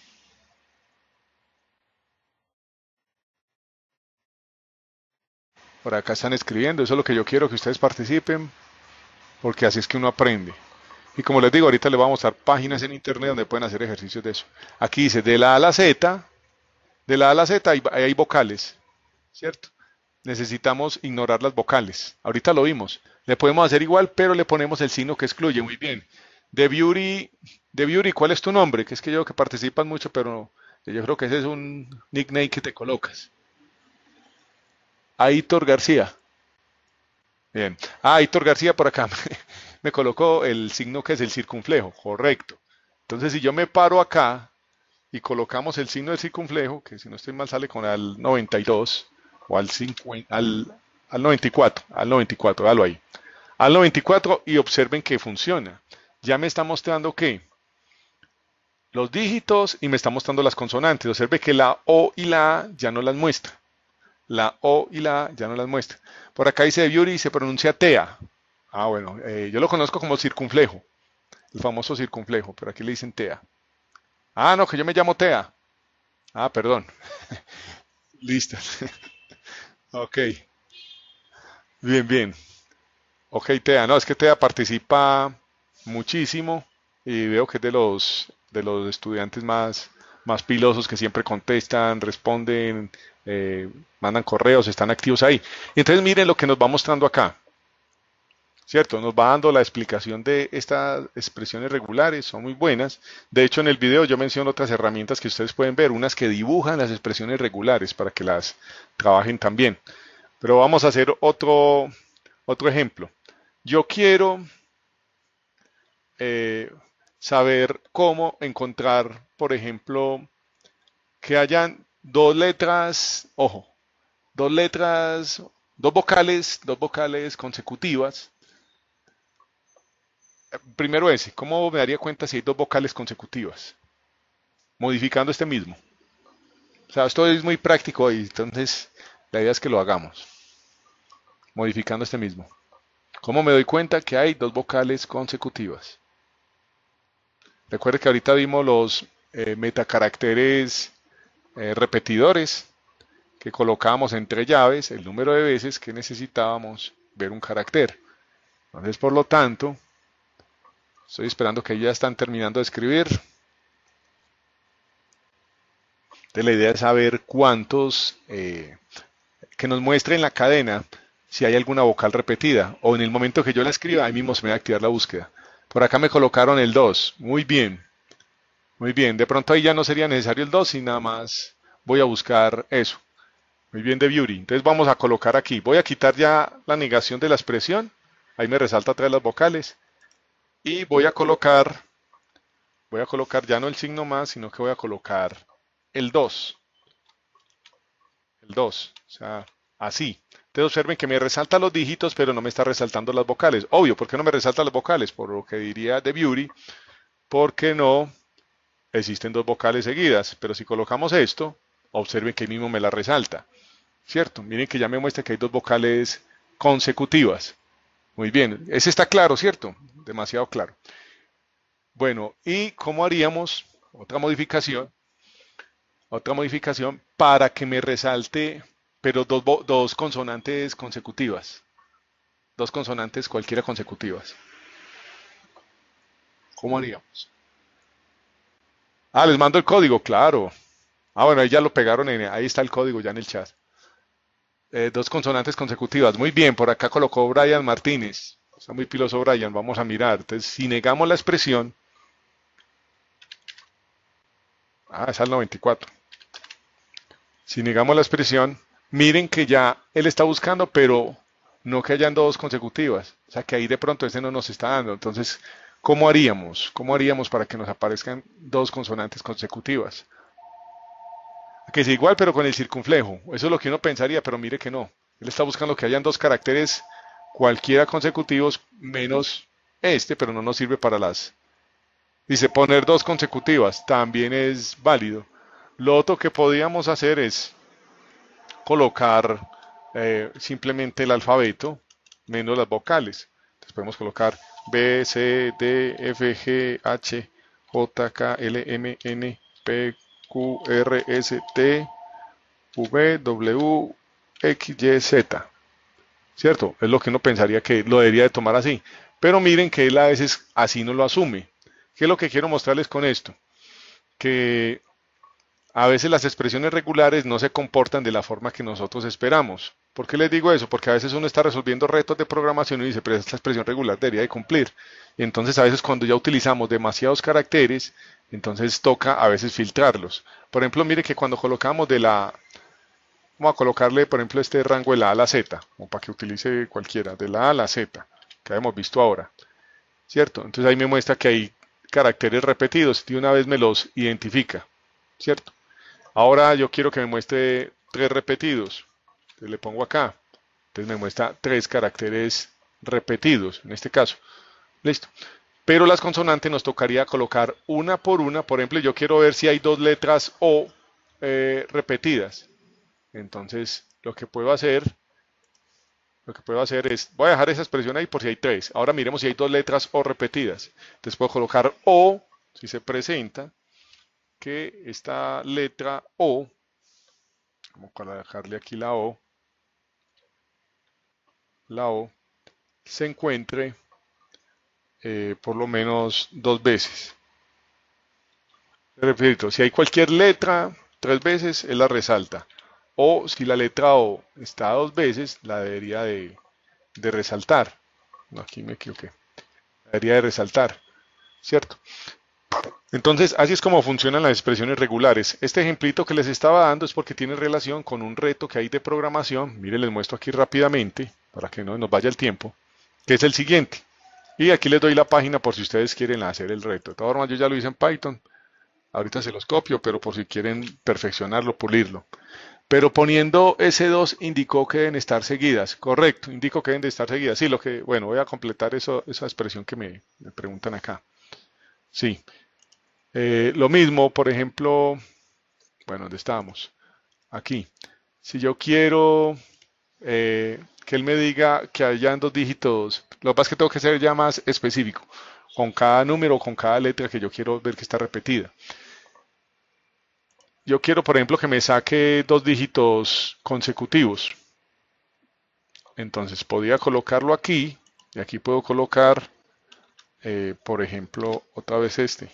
Por acá están escribiendo, eso es lo que yo quiero que ustedes participen, porque así es que uno aprende. Y como les digo, ahorita les voy a mostrar páginas en internet donde pueden hacer ejercicios de eso. Aquí dice de la A a la Z, de la A a la Z hay, hay vocales, ¿cierto? Necesitamos ignorar las vocales. Ahorita lo vimos. Le podemos hacer igual, pero le ponemos el signo que excluye. Muy bien. De Beauty, de ¿cuál es tu nombre? Que es que yo que participas mucho, pero yo creo que ese es un nickname que te colocas. Aitor García. Bien. Ah, Aitor García por acá. me colocó el signo que es el circunflejo, correcto. Entonces, si yo me paro acá y colocamos el signo del circunflejo, que si no estoy mal sale con al 92 o al, 50, al, 94, al 94, dalo ahí. Al 94 y observen que funciona. Ya me está mostrando que los dígitos y me está mostrando las consonantes. Observe que la O y la A ya no las muestra. La O y la A ya no las muestra. Por acá dice Beauty y se pronuncia TEA. Ah, bueno, eh, yo lo conozco como circunflejo, el famoso circunflejo, pero aquí le dicen TEA. Ah, no, que yo me llamo TEA. Ah, perdón. Listo. ok. Bien, bien. Ok, TEA. No, es que TEA participa muchísimo y veo que es de los, de los estudiantes más, más pilosos que siempre contestan, responden, eh, mandan correos, están activos ahí. Entonces miren lo que nos va mostrando acá. ¿cierto? Nos va dando la explicación de estas expresiones regulares, son muy buenas. De hecho, en el video yo menciono otras herramientas que ustedes pueden ver, unas que dibujan las expresiones regulares para que las trabajen también. Pero vamos a hacer otro, ejemplo. Yo quiero eh, saber cómo encontrar, por ejemplo, que hayan dos letras, ojo, dos letras, dos vocales, dos vocales consecutivas primero ese, ¿cómo me daría cuenta si hay dos vocales consecutivas? Modificando este mismo. O sea, esto es muy práctico y entonces la idea es que lo hagamos. Modificando este mismo. ¿Cómo me doy cuenta que hay dos vocales consecutivas? Recuerde que ahorita vimos los eh, metacaracteres eh, repetidores que colocábamos entre llaves el número de veces que necesitábamos ver un carácter. Entonces, por lo tanto, Estoy esperando que ya están terminando de escribir. De la idea es saber cuántos, eh, que nos muestre en la cadena si hay alguna vocal repetida o en el momento que yo la escriba, ahí mismo se me va a activar la búsqueda. Por acá me colocaron el 2. Muy bien. Muy bien. De pronto ahí ya no sería necesario el 2 y nada más voy a buscar eso. Muy bien de Beauty. Entonces vamos a colocar aquí. Voy a quitar ya la negación de la expresión. Ahí me resalta de las vocales y voy a colocar, voy a colocar ya no el signo más, sino que voy a colocar el 2. El 2, o sea, así. Entonces observen que me resalta los dígitos, pero no me está resaltando las vocales. Obvio, ¿por qué no me resalta las vocales? Por lo que diría de Beauty, porque no existen dos vocales seguidas. Pero si colocamos esto, observen que mismo me la resalta. ¿Cierto? Miren que ya me muestra que hay dos vocales consecutivas. Muy bien, ese está claro, ¿cierto? demasiado claro. Bueno, ¿y cómo haríamos otra modificación? Otra modificación para que me resalte, pero dos, consonantes consecutivas. Dos consonantes cualquiera consecutivas. ¿Cómo haríamos? Ah, les mando el código, claro. Ah, bueno, ahí ya lo pegaron, ahí está el código ya en el chat. Eh, dos consonantes consecutivas. Muy bien, por acá colocó Brian Martínez. Está muy piloso Brian, vamos a mirar. Entonces, si negamos la expresión, ah, es al 94. Si negamos la expresión, miren que ya él está buscando, pero no que hayan dos consecutivas. O sea, que ahí de pronto ese no nos está dando. Entonces, ¿cómo haríamos? ¿Cómo haríamos para que nos aparezcan dos consonantes consecutivas? Que es igual, pero con el circunflejo. Eso es lo que uno pensaría, pero mire que no. Él está buscando que hayan dos caracteres cualquiera consecutivos menos este, pero no nos sirve para las. Dice poner dos consecutivas, también es válido. Lo otro que podíamos hacer es colocar eh, simplemente el alfabeto menos las vocales. Entonces podemos colocar B, C, D, F, G, H, J, K, L, M, N, P, Q, R, S, T, V, W, X, Y, Z. ¿cierto? Es lo que uno pensaría que lo debería de tomar así. Pero miren que él a veces así no lo asume. ¿Qué es lo que quiero mostrarles con esto? Que a veces las expresiones regulares no se comportan de la forma que nosotros esperamos. ¿Por qué les digo eso? Porque a veces uno está resolviendo retos de programación y dice, pero esta expresión regular debería de cumplir. entonces a veces cuando ya utilizamos demasiados caracteres, entonces toca a veces filtrarlos. Por ejemplo, mire que cuando colocamos de la vamos a colocarle, por ejemplo, este rango de la A a la Z, o para que utilice cualquiera, de la A a la Z, que hemos visto ahora. ¿Cierto? Entonces ahí me muestra que hay caracteres repetidos y una vez me los identifica. ¿Cierto? Ahora yo quiero que me muestre tres repetidos. Entonces le pongo acá. Entonces me muestra tres caracteres repetidos, en este caso. Listo. Pero las consonantes nos tocaría colocar una por una. Por ejemplo, yo quiero ver si hay dos letras O eh, repetidas. Entonces, lo que puedo hacer, lo que puedo hacer es, voy a dejar esa expresión ahí por si hay tres. Ahora miremos si hay dos letras o repetidas. Entonces puedo colocar O, si se presenta, que esta letra O, vamos a dejarle aquí la O, la O, se encuentre eh, por lo menos dos veces. Repito, si hay cualquier letra tres veces, él la resalta o si la letra O está dos veces, la debería de, resaltar. aquí me equivoqué. La debería de resaltar, ¿cierto? Entonces, así es como funcionan las expresiones regulares. Este ejemplito que les estaba dando es porque tiene relación con un reto que hay de programación. Mire, les muestro aquí rápidamente, para que no nos vaya el tiempo, que es el siguiente. Y aquí les doy la página por si ustedes quieren hacer el reto. De todas formas, yo ya lo hice en Python. Ahorita se los copio, pero por si quieren perfeccionarlo, pulirlo. Pero poniendo ese 2 indicó que deben estar seguidas. Correcto, indicó que deben de estar seguidas. Sí, lo que, bueno, voy a completar eso, esa expresión que me, preguntan acá. Sí. Eh, lo mismo, por ejemplo, bueno, ¿dónde estábamos? Aquí. Si yo quiero eh, que él me diga que hayan dos dígitos, lo que pasa es que tengo que ser ya más específico, con cada número, con cada letra que yo quiero ver que está repetida. Yo quiero, por ejemplo, que me saque dos dígitos consecutivos. Entonces podría colocarlo aquí y aquí puedo colocar, eh, por ejemplo, otra vez este,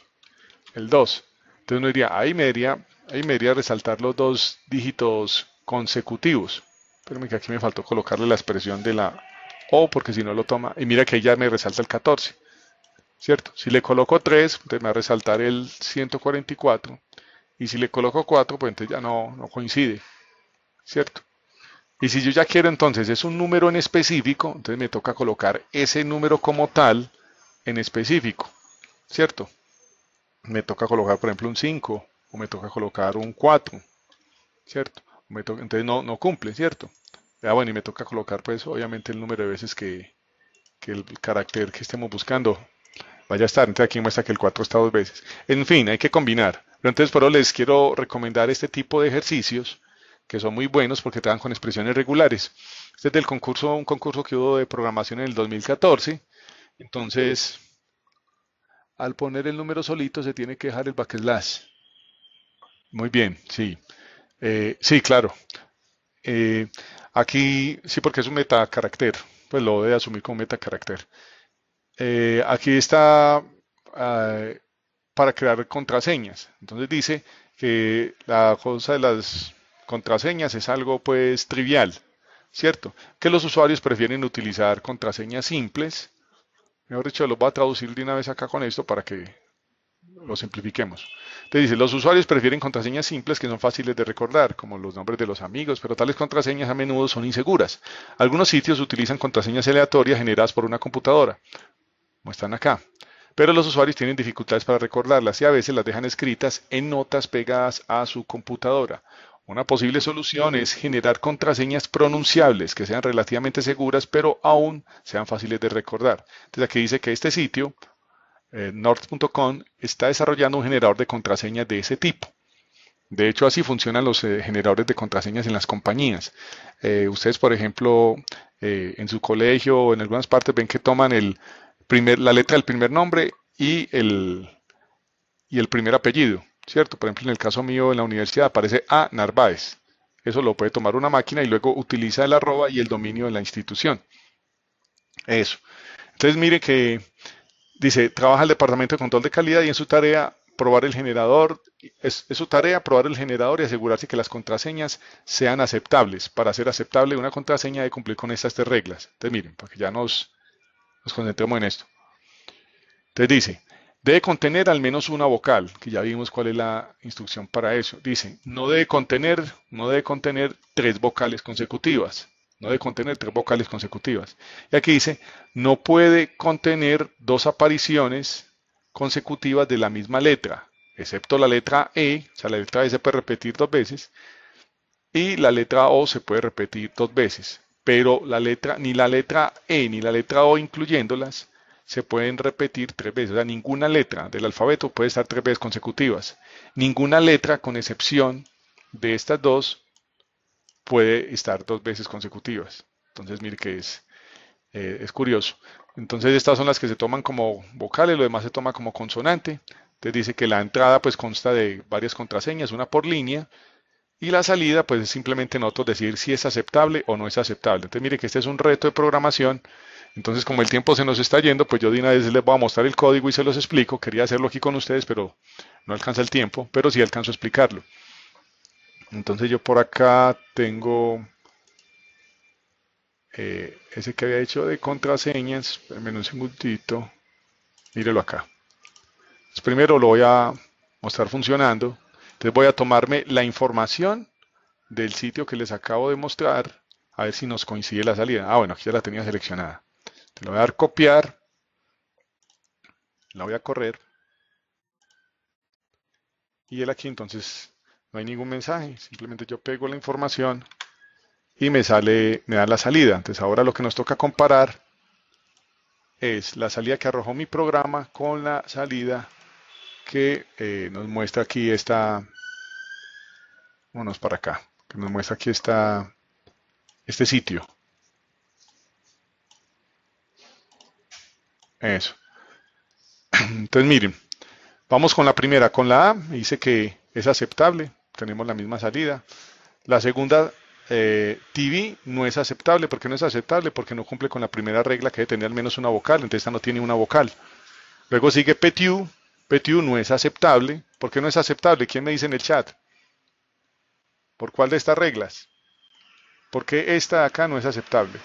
el 2. Entonces uno diría, ahí me diría, ahí me diría resaltar los dos dígitos consecutivos. pero que aquí me faltó colocarle la expresión de la O porque si no lo toma. Y mira que ahí ya me resalta el 14. ¿Cierto? Si le coloco 3, me va a resaltar el 144. Y si le coloco 4, pues entonces ya no, coincide, ¿cierto? Y si yo ya quiero entonces, es un número en específico, entonces me toca colocar ese número como tal en específico, ¿cierto? Me toca colocar, por ejemplo, un 5, o me toca colocar un 4, ¿cierto? Me entonces no, no cumple, ¿cierto? Ah, bueno, y me toca colocar, pues, obviamente el número de veces que, que el carácter que estemos buscando. Vaya a estar, entonces aquí muestra que el 4 está dos veces. En fin, hay que combinar. Pero entonces por les quiero recomendar este tipo de ejercicios que son muy buenos porque trabajan con expresiones regulares. Este es del concurso, un concurso que hubo de programación en el 2014. Entonces, al poner el número solito se tiene que dejar el backslash. Muy bien, sí. Eh, sí, claro. Eh, aquí sí porque es un metacarácter, pues lo debe asumir como metacarácter. Eh, aquí está eh, para crear contraseñas. Entonces dice que la cosa de las contraseñas es algo pues trivial, ¿cierto? Que los usuarios prefieren utilizar contraseñas simples. Mejor dicho, lo voy a traducir de una vez acá con esto para que lo simplifiquemos. Te dice, los usuarios prefieren contraseñas simples que son fáciles de recordar, como los nombres de los amigos, pero tales contraseñas a menudo son inseguras. Algunos sitios utilizan contraseñas aleatorias generadas por una computadora están acá. Pero los usuarios tienen dificultades para recordarlas y a veces las dejan escritas en notas pegadas a su computadora. Una posible solución es generar contraseñas pronunciables que sean relativamente seguras, pero aún sean fáciles de recordar. Entonces aquí dice que este sitio, eh, north.com, está desarrollando un generador de contraseñas de ese tipo. De hecho, así funcionan los eh, generadores de contraseñas en las compañías. Eh, ustedes, por ejemplo, en su colegio o en algunas partes ven que toman el, la letra del primer nombre y el, y el primer apellido, ¿cierto? Por ejemplo, en el caso mío en la universidad aparece A. Narváez. Eso lo puede tomar una máquina y luego utiliza el arroba y el dominio de la institución. Eso. Entonces, mire que dice, trabaja el Departamento de Control de Calidad y en su tarea probar el generador, es, su tarea probar el generador y asegurarse que las contraseñas sean aceptables. Para ser aceptable una contraseña de cumplir con estas tres reglas. Entonces miren, porque ya nos nos concentremos en esto. Entonces dice, debe contener al menos una vocal, que ya vimos cuál es la instrucción para eso. Dice, no debe contener, no debe contener tres vocales consecutivas. No debe contener tres vocales consecutivas. Y aquí dice, no puede contener dos apariciones consecutivas de la misma letra, excepto la letra E, o sea, la letra E se puede repetir dos veces, y la letra O se puede repetir dos veces pero la letra, ni la letra E ni la letra O incluyéndolas se pueden repetir tres veces. O sea, ninguna letra del alfabeto puede estar tres veces consecutivas. Ninguna letra, con excepción de estas dos, puede estar dos veces consecutivas. Entonces, mire que es, eh, es curioso. Entonces, estas son las que se toman como vocales, lo demás se toma como consonante. Entonces dice que la entrada pues consta de varias contraseñas, una por línea, y la salida pues simplemente noto decir si es aceptable o no es aceptable. Entonces mire que este es un reto de programación, entonces como el tiempo se nos está yendo, pues yo de una vez les voy a mostrar el código y se los explico, quería hacerlo aquí con ustedes, pero no alcanza el tiempo, pero sí alcanzo a explicarlo. Entonces yo por acá tengo eh, ese que había hecho de contraseñas, menos un segundito, mírelo acá. primero lo voy a mostrar funcionando. Entonces voy a tomarme la información del sitio que les acabo de mostrar, a ver si nos coincide la salida. Ah, bueno, aquí ya la tenía seleccionada. Te la voy a dar copiar, la voy a correr, y él aquí entonces no hay ningún mensaje, simplemente yo pego la información y me sale, me da la salida. Entonces ahora lo que nos toca comparar es la salida que arrojó mi programa con la salida que eh, nos muestra aquí esta, vámonos para acá, que nos muestra aquí esta, este sitio. Eso. Entonces, miren, vamos con la primera, con la A, dice que es aceptable, tenemos la misma salida. La segunda, eh, TV, no es aceptable. ¿Por qué no es aceptable? Porque no cumple con la primera regla que debe tener al menos una vocal, entonces esta no tiene una vocal. Luego sigue PTU, Ptu no es aceptable. ¿Por qué no es aceptable? ¿Quién me dice en el chat? ¿Por cuál de estas reglas? ¿Por qué esta de acá no es aceptable?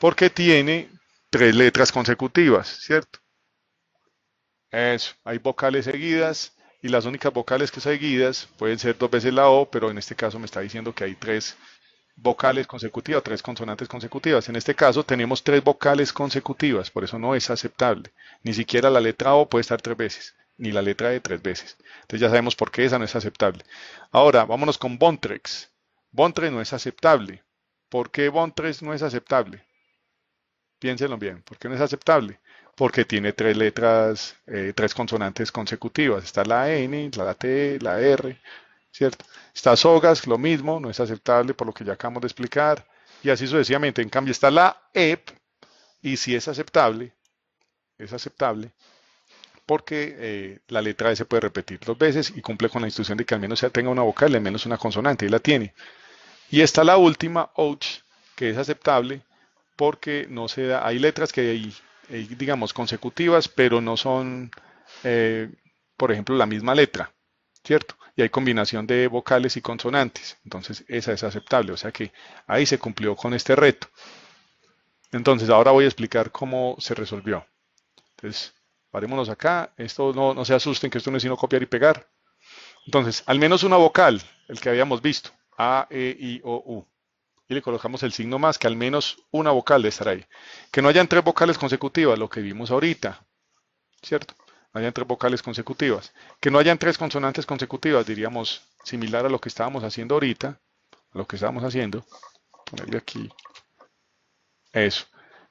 Porque tiene tres letras consecutivas, ¿cierto? Eso, hay vocales seguidas y las únicas vocales que seguidas pueden ser dos veces la O, pero en este caso me está diciendo que hay tres vocales consecutivas, tres consonantes consecutivas. En este caso tenemos tres vocales consecutivas, por eso no es aceptable. Ni siquiera la letra O puede estar tres veces, ni la letra E tres veces. Entonces ya sabemos por qué esa no es aceptable. Ahora, vámonos con Bontrex. Bontrex no es aceptable. ¿Por qué Bontrex no es aceptable? Piénsenlo bien, ¿por qué no es aceptable? Porque tiene tres letras, eh, tres consonantes consecutivas. Está la N, la T, la R, ¿cierto? Está sogas, lo mismo, no es aceptable por lo que ya acabamos de explicar, y así sucesivamente. En cambio está la EP, y si es aceptable, es aceptable, porque eh, la letra E se puede repetir dos veces y cumple con la instrucción de que al menos tenga una vocal, al menos una consonante, y la tiene. Y está la última, OUCH, que es aceptable porque no se da, hay letras que hay, digamos, consecutivas, pero no son, eh, por ejemplo, la misma letra, ¿cierto? y hay combinación de vocales y consonantes. Entonces esa es aceptable, o sea que ahí se cumplió con este reto. Entonces ahora voy a explicar cómo se resolvió. Entonces parémonos acá, esto no, se asusten que esto no es sino copiar y pegar. Entonces, al menos una vocal, el que habíamos visto, A, E, I, O, U y le colocamos el signo más, que al menos una vocal debe estar ahí. Que no hayan tres vocales consecutivas, lo que vimos ahorita, ¿cierto? no hayan tres vocales consecutivas, que no hayan tres consonantes consecutivas, diríamos similar a lo que estábamos haciendo ahorita, a lo que estábamos haciendo, ponerle aquí, eso,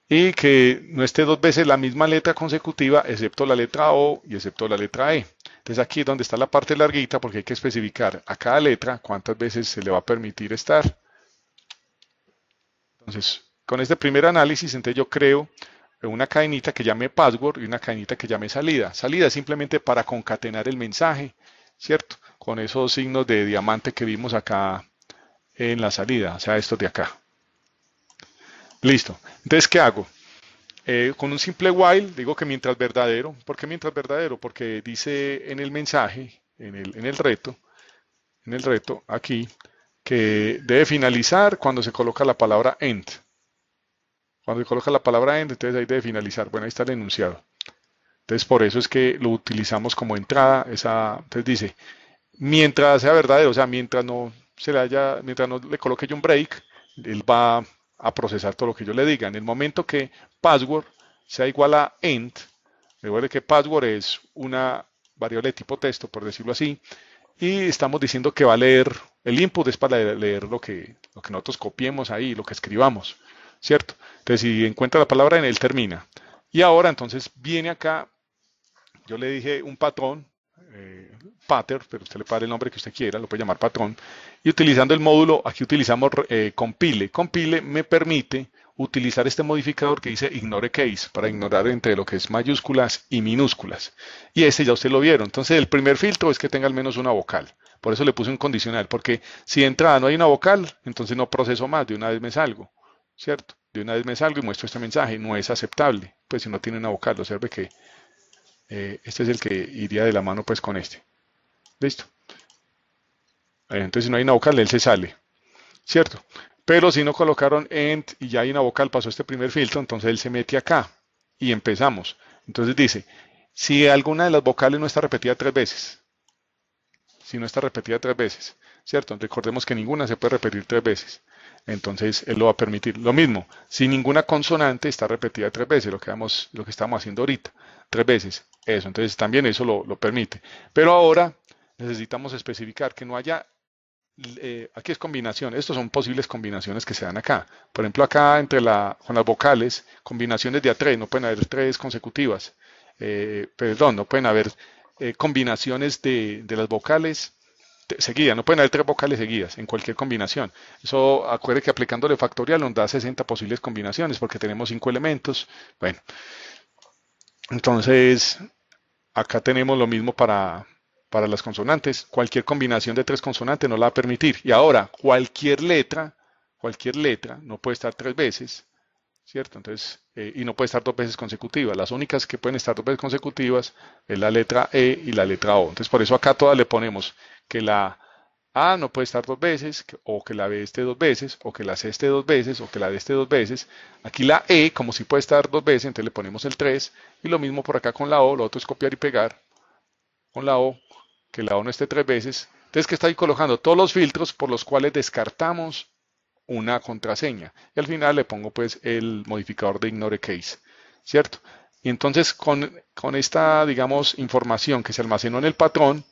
y que no esté dos veces la misma letra consecutiva, excepto la letra O y excepto la letra E. Entonces aquí es donde está la parte larguita, porque hay que especificar a cada letra cuántas veces se le va a permitir estar. Entonces, con este primer análisis, entonces yo creo una cadenita que llame password y una cadenita que llame salida. Salida simplemente para concatenar el mensaje, ¿cierto? Con esos signos de diamante que vimos acá en la salida, o sea, estos de acá. Listo. Entonces, ¿qué hago? Eh, con un simple while digo que mientras verdadero. ¿Por qué mientras verdadero? Porque dice en el mensaje, en el reto, en el reto aquí, que debe finalizar cuando se coloca la palabra end. Cuando coloca la palabra end, entonces ahí debe finalizar. Bueno, ahí está el enunciado. Entonces, por eso es que lo utilizamos como entrada. Esa, entonces dice, mientras sea verdadero, o sea, mientras no se le haya, mientras no le coloque yo un break, él va a procesar todo lo que yo le diga. En el momento que password sea igual a end, recuerde que password es una variable de tipo texto, por decirlo así, y estamos diciendo que va a leer, el input es para leer lo que nosotros copiemos ahí, lo que escribamos. ¿cierto? Entonces, si encuentra la palabra en él, termina. Y ahora, entonces, viene acá, yo le dije un patrón, eh, pero usted le pare el nombre que usted quiera, lo puede llamar patrón. Y utilizando el módulo, aquí utilizamos eh, compile. Compile me permite utilizar este modificador que dice ignore case para ignorar entre lo que es mayúsculas y minúsculas. Y ese ya usted lo vieron. Entonces el primer filtro es que tenga al menos una vocal. Por eso le puse un condicional, porque si de entrada no hay una vocal, entonces no proceso más, de una vez me salgo. ¿cierto? De una vez me salgo y muestro este mensaje, no es aceptable, pues si no tiene una vocal, observe que eh, este es el que iría de la mano pues con este. Listo. Eh, entonces si no hay una vocal, él se sale, ¿cierto? Pero si no colocaron end y ya hay una vocal, pasó este primer filtro, entonces él se mete acá y empezamos. Entonces dice, si alguna de las vocales no está repetida tres veces, si no está repetida tres veces, ¿cierto? Recordemos que ninguna se puede repetir tres veces entonces él lo va a permitir. Lo mismo, si ninguna consonante está repetida tres veces, lo que, lo que estamos haciendo ahorita, tres veces, eso, entonces también eso lo, permite. Pero ahora necesitamos especificar que no haya, eh, aquí es combinación, estos son posibles combinaciones que se dan acá. Por ejemplo, acá entre con las vocales, combinaciones de a tres, no pueden haber tres consecutivas, eh, perdón, no pueden haber eh, combinaciones de, de las vocales seguidas, no pueden haber tres vocales seguidas en cualquier combinación. Eso acuerde que aplicándole factorial nos da 60 posibles combinaciones porque tenemos cinco elementos. Bueno, entonces acá tenemos lo mismo para, las consonantes. Cualquier combinación de tres consonantes no la va a permitir. Y ahora, cualquier letra, cualquier letra no puede estar tres veces. ¿Cierto? Entonces, eh, y no puede estar dos veces consecutivas. Las únicas que pueden estar dos veces consecutivas es la letra E y la letra O. Entonces, por eso acá todas le ponemos que la A no puede estar dos veces, o que la B esté dos veces, o que la C esté dos veces, o que la D esté dos veces. Aquí la E, como si puede estar dos veces, entonces le ponemos el 3. Y lo mismo por acá con la O, lo otro es copiar y pegar con la O, que la O no esté tres veces. Entonces que está ahí colocando todos los filtros por los cuales descartamos una contraseña. Y al final le pongo pues el modificador de ignore case, ¿cierto? Y entonces con, con esta, digamos, información que se almacenó en el patrón,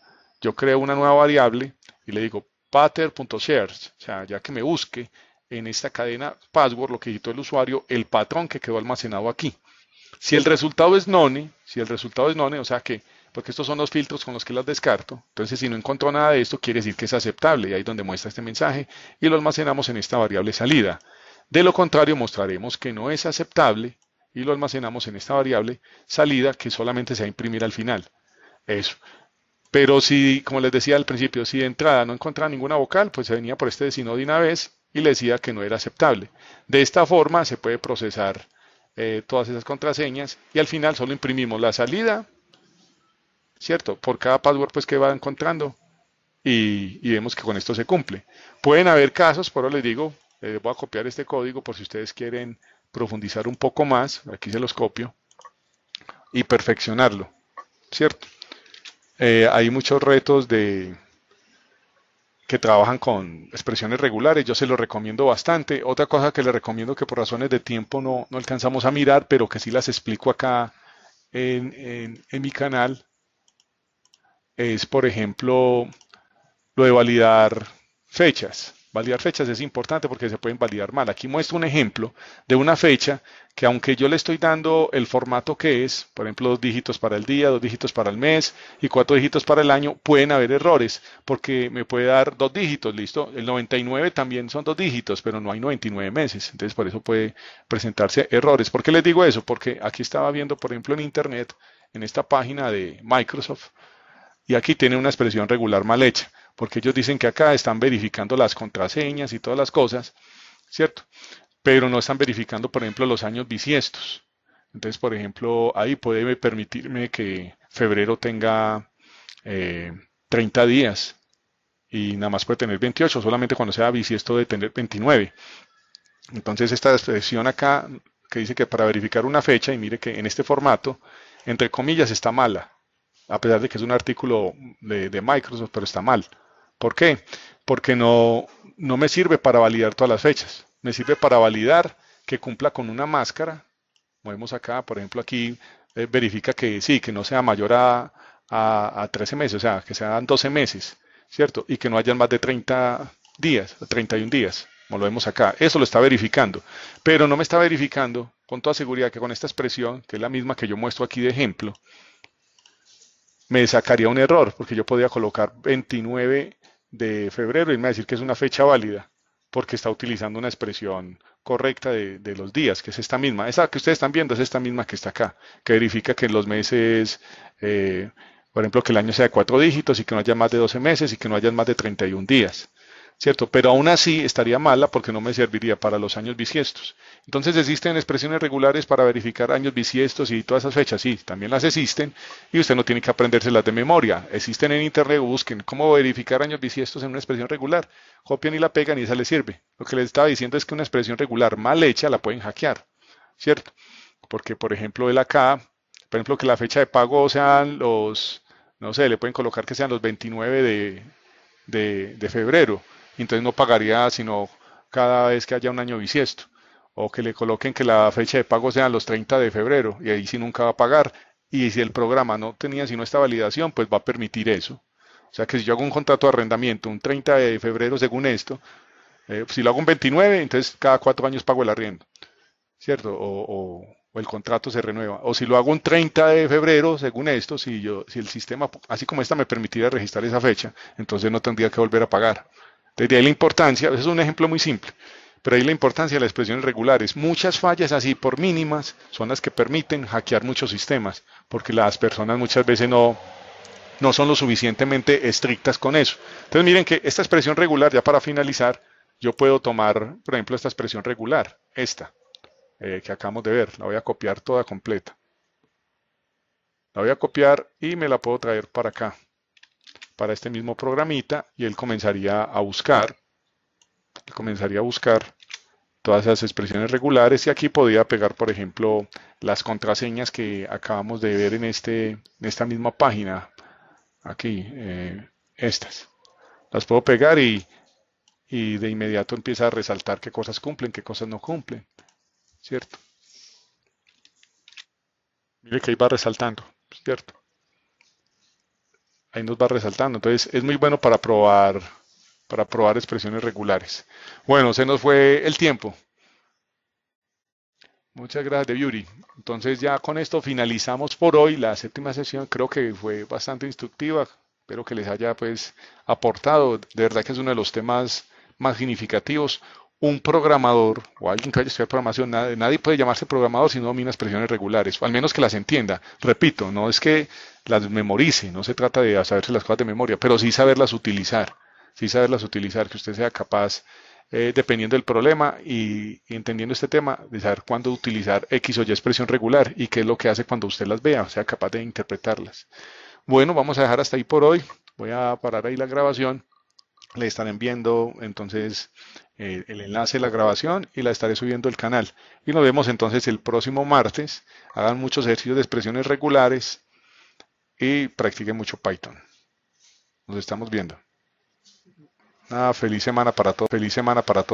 yo creo una nueva variable y le digo pattern.search, o sea, ya que me busque en esta cadena password, lo que editó el usuario, el patrón que quedó almacenado aquí. Si el resultado es none, si el resultado es none, o sea que, porque estos son los filtros con los que las descarto, entonces si no encontró nada de esto, quiere decir que es aceptable, y ahí es donde muestra este mensaje, y lo almacenamos en esta variable salida. De lo contrario, mostraremos que no es aceptable, y lo almacenamos en esta variable salida que solamente se va a imprimir al final. Eso. Pero si, como les decía al principio, si de entrada no encontraba ninguna vocal, pues se venía por este no de una vez y le decía que no era aceptable. De esta forma se puede procesar eh, todas esas contraseñas y al final solo imprimimos la salida, ¿cierto? Por cada password pues, que va encontrando y, vemos que con esto se cumple. Pueden haber casos, por les digo, les eh, voy a copiar este código por si ustedes quieren profundizar un poco más, aquí se los copio, y perfeccionarlo, ¿cierto? Eh, hay muchos retos de que trabajan con expresiones regulares, yo se los recomiendo bastante. Otra cosa que les recomiendo que por razones de tiempo no, no alcanzamos a mirar, pero que sí las explico acá en mi canal, es por ejemplo lo de validar fechas. Validar fechas es importante porque se pueden validar mal. Aquí muestro un ejemplo de una fecha que aunque yo le estoy dando el formato que es, por ejemplo, dos dígitos para el día, dos dígitos para el mes y cuatro dígitos para el año, pueden haber errores porque me puede dar dos dígitos, ¿listo? El 99 también son dos dígitos, pero no hay 99 meses. Entonces, por eso puede presentarse errores. ¿Por qué les digo eso? Porque aquí estaba viendo, por ejemplo, en Internet, en esta página de Microsoft, y aquí tiene una expresión regular mal hecha porque ellos dicen que acá están verificando las contraseñas y todas las cosas, ¿cierto? Pero no están verificando, por ejemplo, los años bisiestos. Entonces, por ejemplo, ahí puede permitirme que febrero tenga 30 eh, días y nada más puede tener 28, solamente cuando sea bisiesto de tener 29. Entonces, esta expresión acá que dice que para verificar una fecha, y mire que en este formato, entre comillas, está mala, a pesar de que es un artículo de, de Microsoft, pero está mal. ¿Por qué? Porque no, no me sirve para validar todas las fechas. Me sirve para validar que cumpla con una máscara. vemos acá, por ejemplo, aquí eh, verifica que sí, que no sea mayor a, a, a, 13 meses, o sea, que sean 12 meses, ¿cierto? Y que no hayan más de 30 días, 31 días, como lo vemos acá. Eso lo está verificando, pero no me está verificando con toda seguridad que con esta expresión, que es la misma que yo muestro aquí de ejemplo, me sacaría un error, porque yo podía colocar 29 de febrero y me va a decir que es una fecha válida, porque está utilizando una expresión correcta de, los días, que es esta misma. Esa que ustedes están viendo es esta misma que está acá, que verifica que los meses, eh, por ejemplo, que el año sea de cuatro dígitos y que no haya más de 12 meses y que no haya más de 31 días. ¿cierto? Pero aún así estaría mala porque no me serviría para los años bisiestos. Entonces existen expresiones regulares para verificar años bisiestos y todas esas fechas, sí, también las existen y usted no tiene que aprendérselas de memoria. Existen en internet, busquen cómo verificar años bisiestos en una expresión regular. Copian y la pegan y esa les sirve. Lo que les estaba diciendo es que una expresión regular mal hecha la pueden hackear, ¿cierto? Porque, por ejemplo, él acá, por ejemplo, que la fecha de pago sean los, no sé, le pueden colocar que sean los 29 de, de febrero entonces no pagaría sino cada vez que haya un año bisiesto. O que le coloquen que la fecha de pago sea los 30 de febrero y ahí sí nunca va a pagar. Y si el programa no tenía sino esta validación, pues va a permitir eso. O sea que si yo hago un contrato de arrendamiento un 30 de febrero según esto, eh, si lo hago un 29, entonces cada cuatro años pago el arriendo. ¿Cierto? o, el contrato se renueva. O si lo hago un 30 de febrero, según esto, si, yo, si el sistema, así como esta, me permitiera registrar esa fecha, entonces no tendría que volver a pagar. Desde ahí la importancia, es un ejemplo muy simple, pero ahí la importancia de las expresiones regulares. Muchas fallas así por mínimas son las que permiten hackear muchos sistemas, porque las personas muchas veces no, son lo suficientemente estrictas con eso. Entonces miren que esta expresión regular, ya para finalizar, yo puedo tomar, por ejemplo, esta expresión regular, esta, eh, que acabamos de ver, la voy a copiar toda completa. La voy a copiar y me la puedo traer para acá para este mismo programita y él comenzaría a buscar, comenzaría a buscar todas esas expresiones regulares y aquí podía pegar, por ejemplo, las contraseñas que acabamos de ver en, este, en esta misma página, aquí, eh, estas. Las puedo pegar y, y de inmediato empieza a resaltar qué cosas cumplen, qué cosas no cumplen, ¿cierto? Mire que ahí va resaltando, ¿cierto? ahí nos va resaltando. Entonces, es muy bueno para probar, para probar expresiones regulares. Bueno, se nos fue el tiempo. Muchas gracias, De Entonces, ya con esto finalizamos por hoy la séptima sesión. Creo que fue bastante instructiva. Espero que les haya pues aportado. De verdad que es uno de los temas más significativos un programador o alguien que haya estudiado programación, nadie, puede llamarse programador si no domina expresiones regulares, al menos que las entienda. Repito, no es que las memorice, no se trata de saberse las cosas de memoria, pero sí saberlas utilizar, sí saberlas utilizar, que usted sea capaz, eh, dependiendo del problema y, entendiendo este tema, de saber cuándo utilizar X o Y expresión regular y qué es lo que hace cuando usted las vea, sea, capaz de interpretarlas. Bueno, vamos a dejar hasta ahí por hoy. Voy a parar ahí la grabación le estaré viendo entonces eh, el, enlace de la grabación y la estaré subiendo al canal. Y nos vemos entonces el próximo martes. Hagan muchos ejercicios de expresiones regulares y practiquen mucho Python. Nos estamos viendo. Ah, feliz semana para todos. Feliz semana para todos.